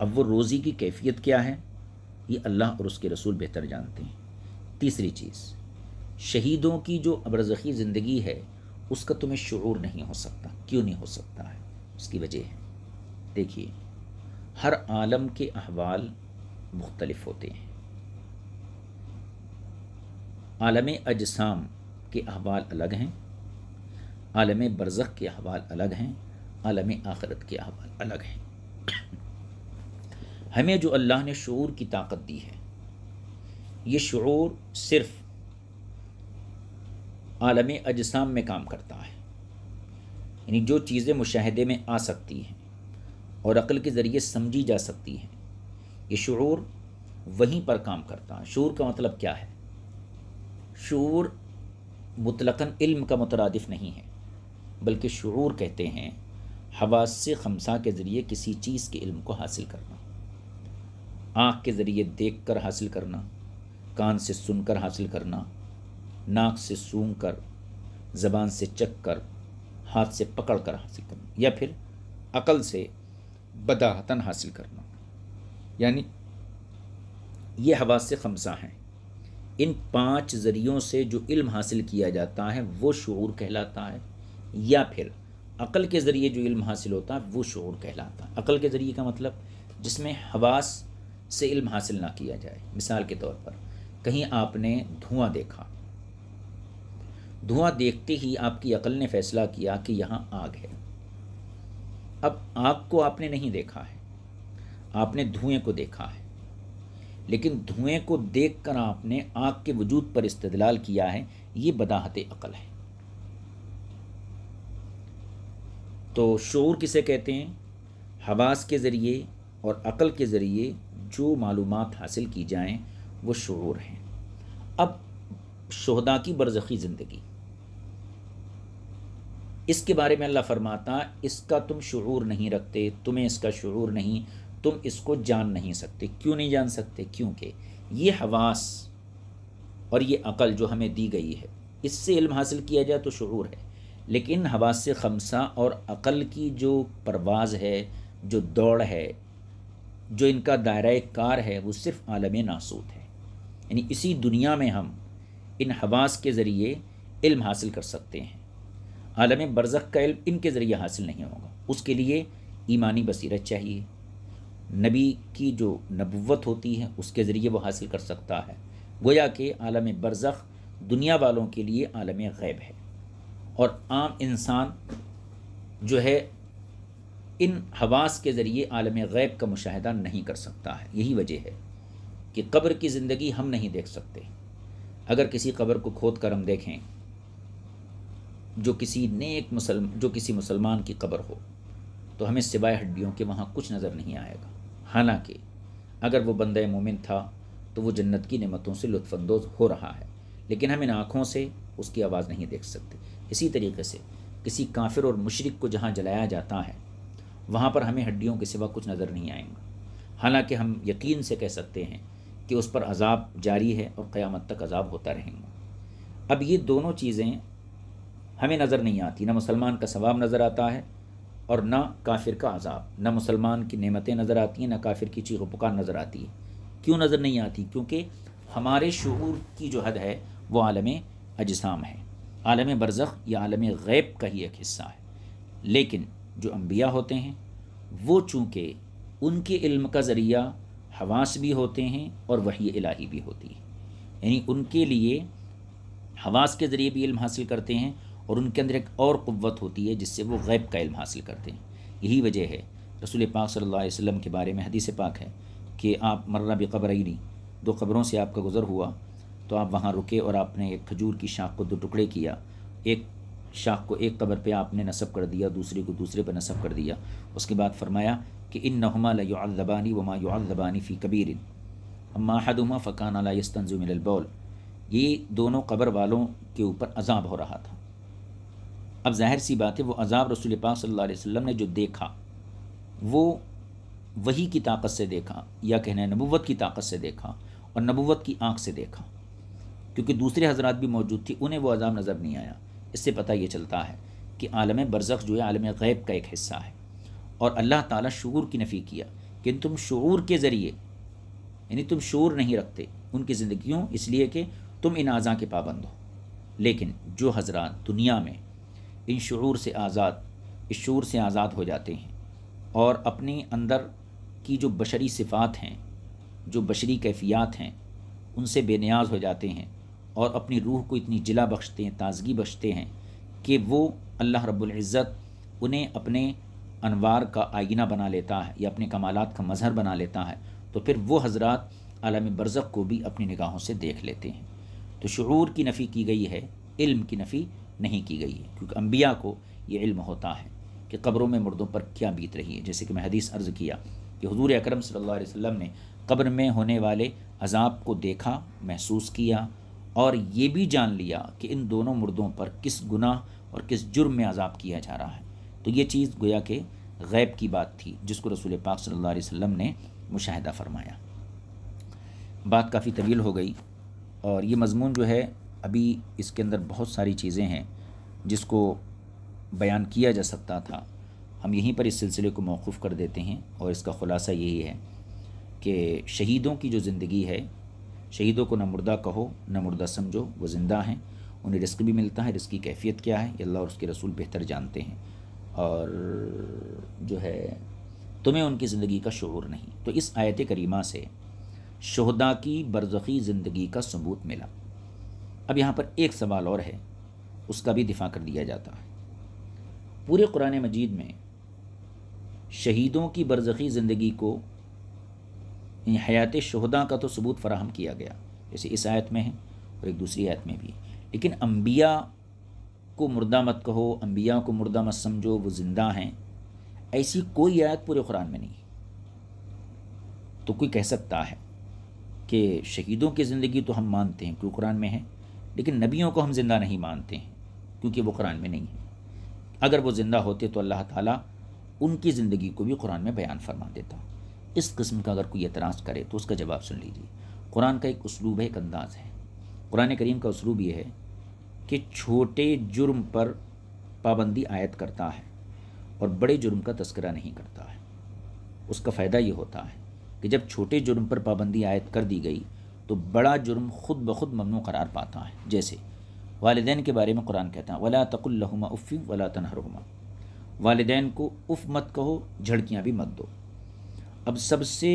[SPEAKER 1] अब वो रोज़ी की कैफियत क्या है ये अल्लाह और उसके रसूल बेहतर जानते हैं तीसरी चीज़ शहीदों की जो अबरज़ख़ी ज़िंदगी है उसका तुम्हें शुरू नहीं हो सकता क्यों नहीं हो सकता है उसकी वजह है देखिए हर आलम के अहवाल मुख्तलफ होते हैं आलम अजसाम के अहवाल अलग हैं आलम बरज़ के अहवाल अलग हैं आलम आखरत के अहवाल अलग हैं हमें जो अल्लाह ने शूर की ताकत दी है ये शूर सिर्फ़ आलम अजसाम में काम करता है यानी जो चीज़ें मुशाहदे में आ सकती हैं और अक़ल के ज़रिए समझी जा सकती हैं ये शूर वहीं पर काम करता है शूर का मतलब क्या है शूर मुतलकन इल्म का मुतरदफ नहीं है बल्कि शूर कहते हैं हवा से खमसा के ज़रिए किसी चीज़ के इल्म को हासिल करना आँख के ज़रिए देख कर हासिल करना कान से सुनकर हासिल करना नाक से सूंघ कर ज़बान से चख कर हाथ से पकड़ कर हासिल करना या फिर अकल से बदाहतन हासिल करना यानी ये हवास से खमसा हैं इन पांच ज़रियों से जो इल्म हासिल किया जाता है वो शूर कहलाता है या फिर अकल के ज़रिए जो इल्म हासिल होता है वो शूर कहलाता है अकल के ज़रिए का मतलब जिसमें हवास से इल्म हासिल ना किया जाए मिसाल के तौर पर कहीं आपने धुआं देखा धुआं देखते ही आपकी अकल ने फैसला किया कि यहाँ आग है अब आग को आपने नहीं देखा है आपने धुएं को देखा है लेकिन धुएं को देखकर आपने आग के वजूद पर इस्तदलाल किया है ये बदाहत अकल है तो शोर किसे कहते हैं हवास के ज़रिए और अकल के ज़रिए जो मालूम हासिल की जाएँ वो शूर हैं अब शहदा की बरज़ी ज़िंदगी इसके बारे में अल्लाह फरमाता इसका तुम शुरू नहीं रखते तुम्हें इसका शुरू नहीं तुम इसको जान नहीं सकते क्यों नहीं जान सकते क्योंकि ये हवास और ये अकल जो हमें दी गई है इससे इल्म हासिल किया जाए तो शुरू है लेकिन हवास खमसा और अकल की जो परवाज़ है जो दौड़ है जो इनका दायरा कार है वो सिर्फ आलम नासूत है यानी इसी दुनिया में हम इन हवास के ज़रिए इल्म हासिल कर सकते हैं आलम बरज़ का इल्म इनके ज़रिए हासिल नहीं होगा उसके लिए ईमानी बसीरत चाहिए नबी की जो नबूत होती है उसके ज़रिए वो हासिल कर सकता है गोया कि आलम बरज़ दुनिया वालों के लिए आलम गैब है और आम इंसान जो है इन हवास के ज़रिए आलम गैब का मुशाहिदा नहीं कर सकता है यही वजह है कि कब्र की ज़िंदगी हम नहीं देख सकते अगर किसी कब्र को खोद कर हम देखें जो किसी नेक मुसलम जो किसी मुसलमान की कब्र हो तो हमें सिवाय हड्डियों के वहाँ कुछ नज़र नहीं आएगा हालांकि अगर वो बंद मोमिन था तो वो जन्नत की नमतों से लुफानंदोज़ हो रहा है लेकिन हम इन आँखों से उसकी आवाज़ नहीं देख सकते इसी तरीके से किसी काफिर और मुशरक को जहाँ जलाया जाता है वहाँ पर हमें हड्डियों के सिवा कुछ नज़र नहीं आएंगे हालांकि हम यकीन से कह सकते हैं कि उस पर अजाब जारी है और क़यामत तक अजाब होता रहेंगे अब ये दोनों चीज़ें हमें नज़र नहीं आती ना मुसलमान का सवाब नज़र आता है और ना काफिर का अजाब ना मुसलमान की नेमतें नज़र आती हैं ना काफिर की चीख पुकार नज़र आती है क्यों नज़र नहीं आती क्योंकि हमारे शूर की जो हद है वो आलम अजसाम है आलम बरज़ या आलम गैब का ही एक हिस्सा है लेकिन जो अम्बिया होते हैं वो चूँकि उनके इल्म का ज़रिया हवास भी होते हैं और वही इलाही भी होती है यानी उनके लिए हवास के ज़रिए भी इल्म हासिल करते हैं और उनके अंदर एक और क़वत होती है जिससे वो गैब का इल्म हासिल करते हैं यही वजह है रसूल पाक सल्लल्लाहु अलैहि वसल्लम के बारे में हदीस पाक है कि आप मर्रा नहीं दो ख़बरों से आपका गुज़र हुआ तो आप वहाँ रुके और आपने एक खजूर की शाख को दो टुकड़े किया एक शाख को एक कबर पे आपने नसब कर दिया दूसरे को दूसरे पर नसब कर दिया उसके बाद फरमाया कि इन नहमा लबानी वमा युआबानी फ़ी कबीर अम्मा हदुमा फ़कान अलस्तनजुमिलबौल ये दोनों कबर वालों के ऊपर अजाब हो रहा था अब जाहिर सी बात है वो अजाब रसूल पाक सल्लल्लाहु अलैहि वसल्लम ने जो देखा वो वही की ताकत से देखा या कहना है नबूवत की ताकत से देखा और नबूवत की आँख से देखा क्योंकि दूसरे हजरात भी मौजूद थे उन्हें वो अजाब नज़र नहीं आया इससे पता ये चलता है कि आलम बरज़ जो है आलम गैब का एक हिस्सा है और अल्लाह ताला शूर की नफ़ी किया कि तुम शूर के ज़रिए यानी तुम शुरू नहीं रखते उनकी ज़िंदगी इसलिए कि तुम इन आज़ा के पाबंद हो लेकिन जो हजरा दुनिया में इन शुरू से आज़ाद इस शुरू से आज़ाद हो जाते हैं और अपने अंदर की जो बशरी सिफ़ात हैं जो बशरी कैफियात हैं उनसे बेनियाज हो जाते हैं और अपनी रूह को इतनी जिला बख्शते हैं ताजगी बख्शते हैं कि वो अल्लाह रब्ज़त उन्हें अपने अनवार का आइना बना लेता है या अपने कमालत का मज़हर बना लेता है तो फिर वो हजरत आलम बरज़ को भी अपनी निगाहों से देख लेते हैं तो शुरूर की नफ़ी की गई है इल्म की नफ़ी नहीं की गई है क्योंकि अम्बिया को ये इल्म होता है कि कब्रों में मुर्दों पर क्या बीत रही है जैसे कि मैं हदीस अर्ज़ किया कि हजूर अक्रम सल्ला वसम ने कब्र में होने वाले अजाब को देखा महसूस किया और ये भी जान लिया कि इन दोनों मुर्दों पर किस गुनाह और किस जुर्म में अजाब किया जा रहा है तो ये चीज़ गोया के गैब की बात थी जिसको रसूल पाक सल्ला वम ने मुशाह फरमाया बात काफ़ी तवील हो गई और ये मजमून जो है अभी इसके अंदर बहुत सारी चीज़ें हैं जिसको बयान किया जा सकता था हम यहीं पर इस सिलसिले को मौकूफ़ कर देते हैं और इसका ख़ुलासा यही है कि शहीदों की जो ज़िंदगी है शहीदों को न मुर्दा कहो न मुर्दा समझो वो ज़िंदा हैं उन्हें रिस्क भी मिलता है रिस्क की कैफियत क्या है अल्लाह और उसके रसूल बेहतर जानते हैं और जो है तुम्हें उनकी ज़िंदगी का शूर नहीं तो इस आयत करीमा से शहदा की बरज़ी ज़िंदगी का सबूत मिला अब यहाँ पर एक सवाल और है उसका भी दिफा कर दिया जाता है पूरे कुरान मजीद में शहीदों की बरज़ी ज़िंदगी को हयात शहदा का तो सबूत फराहम किया गया जैसे इस आयत में है और एक दूसरी आयत में भी लेकिन अम्बिया को मुर्दा मत कहो अम्बिया को मुर्दा मत समझो वो ज़िंदा हैं ऐसी कोई आयत पूरे कुरान में नहीं तो कोई कह सकता है कि शहीदों की ज़िंदगी तो हम मानते हैं क्योंकि कुरान में है लेकिन नबियों को हम ज़िंदा नहीं मानते हैं क्योंकि वो कुरान में नहीं है अगर वो ज़िंदा होते तो अल्लाह ताला उनकी ज़िंदगी को भी कुरान में बयान फरमा देता इस किस्म का अगर कोई एतराज़ करे तो उसका जवाब सुन लीजिए कुरान का एक उसलूब है एक अंदाज़ है कुरान करीम का उसलूब यह है कि छोटे जुर्म पर पाबंदी आयत करता है और बड़े जुर्म का तस्करा नहीं करता है उसका फ़ायदा ये होता है कि जब छोटे जुर्म पर पाबंदी आयत कर दी गई तो बड़ा जुर्म ख़ुद ब खुद ममनू करार पाता है जैसे वालदे के बारे में कुरान कहता है वला तकुल्लहुमा उफ़ी वला तनहरुमा वालदे को उफ़ मत कहो झड़कियाँ भी मत दो अब सबसे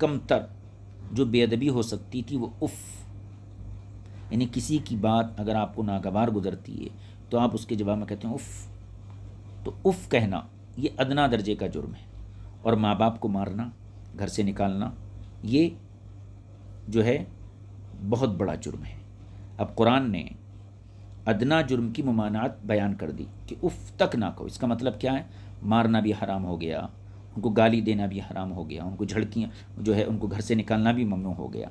[SPEAKER 1] कमतर जो बेअदबी हो सकती थी वो उफ़ यानी किसी की बात अगर आपको नागवार गुजरती है तो आप उसके जवाब में कहते हैं उफ़ तो उफ़ कहना ये अदना दर्जे का जुर्म है और माँ बाप को मारना घर से निकालना ये जो है बहुत बड़ा जुर्म है अब कुरान ने अदना जुर्म की ममानात बयान कर दी कि उफ़ तक ना कहो इसका मतलब क्या है मारना भी हराम हो गया उनको गाली देना भी हराम हो गया उनको झड़कियाँ जो है उनको घर से निकालना भी ममनू हो गया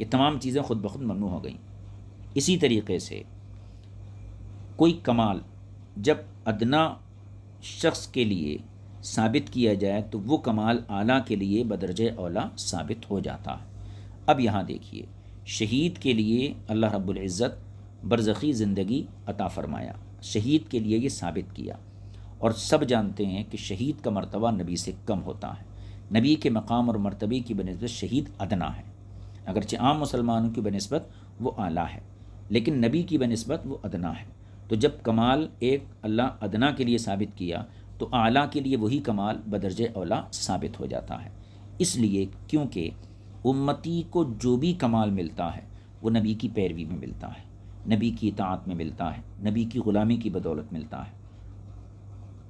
[SPEAKER 1] ये तमाम चीज़ें खुद ब खुद ममनू हो गई इसी तरीके से कोई कमाल जब अदना शख्स के लिए साबित किया जाए तो वो कमाल आला के लिए बदरज अला साबित हो जाता है अब यहाँ देखिए शहीद के लिए अल्लाह रब्बुल इज़्ज़त ज़िंदगी अता फ़रमाया शहीद के लिए ये साबित किया और सब जानते हैं कि शहीद का मर्तबा नबी से कम होता है नबी के मकाम और मरतबे की बनस्बत शहीद अदना है अगरचे आम मुसलमानों की बनस्बत वो आला है लेकिन नबी की बनस्बत वो अदना है तो जब कमाल एक अल्लाह अदना के लिए साबित किया तो आला के लिए वही कमाल बदरज अला साबित हो जाता है इसलिए क्योंकि उम्मती को जो भी कमाल मिलता है वो नबी की पैरवी में मिलता है नबी की इतात में मिलता है नबी की ग़ुलामी की बदौलत मिलता है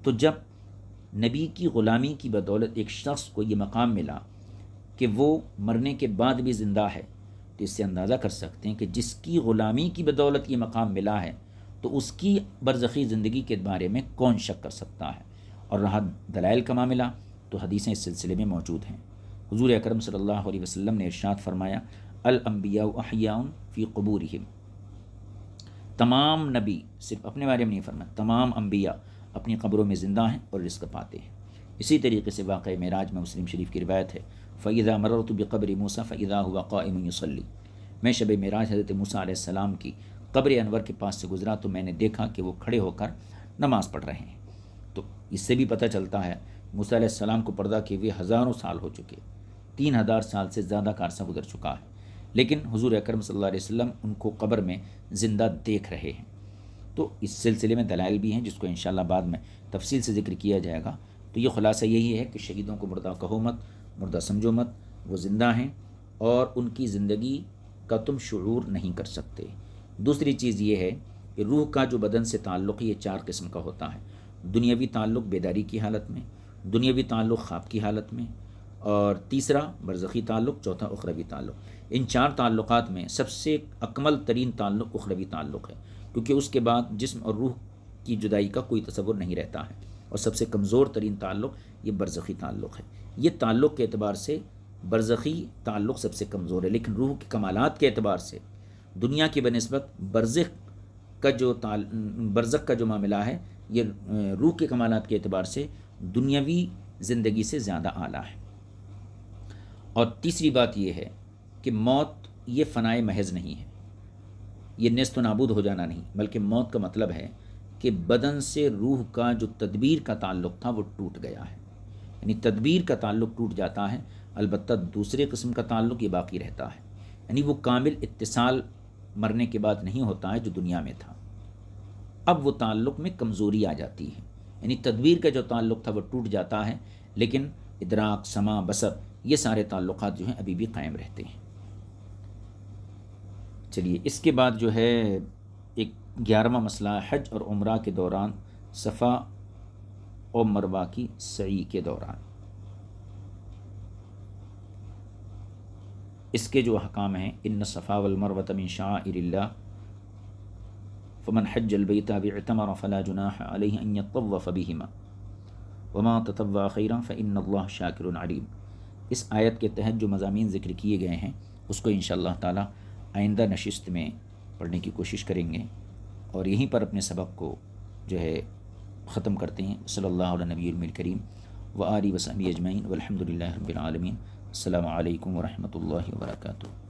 [SPEAKER 1] तो जब नबी की ग़ुलामी की बदौलत एक शख्स को ये मकाम मिला कि वो मरने के बाद भी ज़िंदा है तो इससे अंदाज़ा कर सकते हैं कि जिसकी ग़ुलामी की बदौलत ये मकाम मिला है तो उसकी बरज़ी ज़िंदगी के बारे में कौन शक कर सकता है और रहा दलाइल का मामला तो हदीसें इस सिलसिले में मौजूद हैं हजूर अक्रम सल्लल्लाहु अलैहि ने इर्शाद फरमाया अलअम्बियान फ़ी कबूरहम तमाम नबी सिर्फ अपने बारे में नहीं फरमाया तमाम अम्बिया अपनी ख़बरों में ज़िंदा हैं और रिस्क पाते हैं इसी तरीके से वाक़ मराज में मुस्लिम शरीफ की रिवायत है फ़ैज़ा मरत बब्र मूसा फ़ैज़ा हुआ क़ायमसली मैं शब मराज हज़रत मूसा आसमाम की कब्र अनवर के पास से गुज़रा तो मैंने देखा कि वो खड़े होकर नमाज़ पढ़ रहे हैं तो इससे भी पता चलता है मूसा सलाम को पर्दा किए हुए हज़ारों साल हो चुके तीन हज़ार साल से ज़्यादा का अरसा गुजर चुका है लेकिन हजूर अक्रम सल्ला वसम उनको कब्र में ज़िंदा देख रहे हैं तो इस सिलसिले में दलाइल भी हैं जिसको इन बाद में तफसील से जिक्र किया जाएगा तो ये खुलासा यही है कि शहीदों को मुर्दा कहो मत मुर्दा समझो मत वो ज़िंदा हैं और उनकी ज़िंदगी का तुम शुरू नहीं कर सकते दूसरी चीज़ ये है कि रूह का जो बदन से ताल्लुक़ ये चार किस्म का होता है दुनियावी ताल्लुक़ बेदारी की हालत में दुनियावी ताल्लुक़ ख्वाब की हालत में और तीसरा बरसी ताल्लुक़ चौथा उखरवी ताल्लुक़ इन चार ताल्लुक़ात में सबसे अकमल तरीन ताल्लुक़ उखरवी ताल्लुक़ है क्योंकि उसके बाद जिस्म और रूह की जुदाई का कोई तस्वुर नहीं रहता है और सबसे कमज़ोर तरीन ताल्लुक़ ये बरज़ी ताल्लुक़ है ये ताल्लुक़ के अतबार से बरज़ी ताल्लुक़ सबसे कमज़ोर है लेकिन रूह के कमालत के अतबार से दुनिया की बनस्बत बरज़ का जो बरज़ का जो मामला है ये रूह के कमालत के अतबार से दुनियावी ज़िंदगी से ज़्यादा आला है और तीसरी बात यह है कि मौत ये फ़नाए महज नहीं है ये नस्त नाबूद हो जाना नहीं बल्कि मौत का मतलब है कि बदन से रूह का जो तदबीर का ताल्लुक था वो टूट गया है यानी तदबीर का ताल्लुक टूट जाता है अलबत् दूसरे किस्म का ताल्लुक ये बाकी रहता है यानी वो कामिल इत्तिसाल मरने के बाद नहीं होता है जो दुनिया में था अब वो ताल्लुक में कमज़ोरी आ जाती है यानी तदबीर का जो ताल्लुक था वो टूट जाता है लेकिन इदराक समा बसर ये सारे ताल्लुक जो हैं अभी भी कायम रहते हैं चलिए इसके बाद जो है एक ग्यारहवा मसला हज और उम्र के दौरान सफ़ा और मरवा की सई के दौरान इसके जो हकाम हैं इन सफ़ा वलमरवत मिन शाह फ़मन हज अलबैता बतमर फ़ला जुनाह वमा ततवा खैरा फ़िन शाकिर इस आयत के तहत जो मजामी ज़िक्र किए गए हैं उसको इन ताला आइंदा नशिस्त में पढ़ने की कोशिश करेंगे और यहीं पर अपने सबक को जो है ख़त्म करते हैं सल्ला नबी करीम व आरी वसमी अजमैन वलहमदिल्ला रबालमीन अल्लाम वरहमल वर्का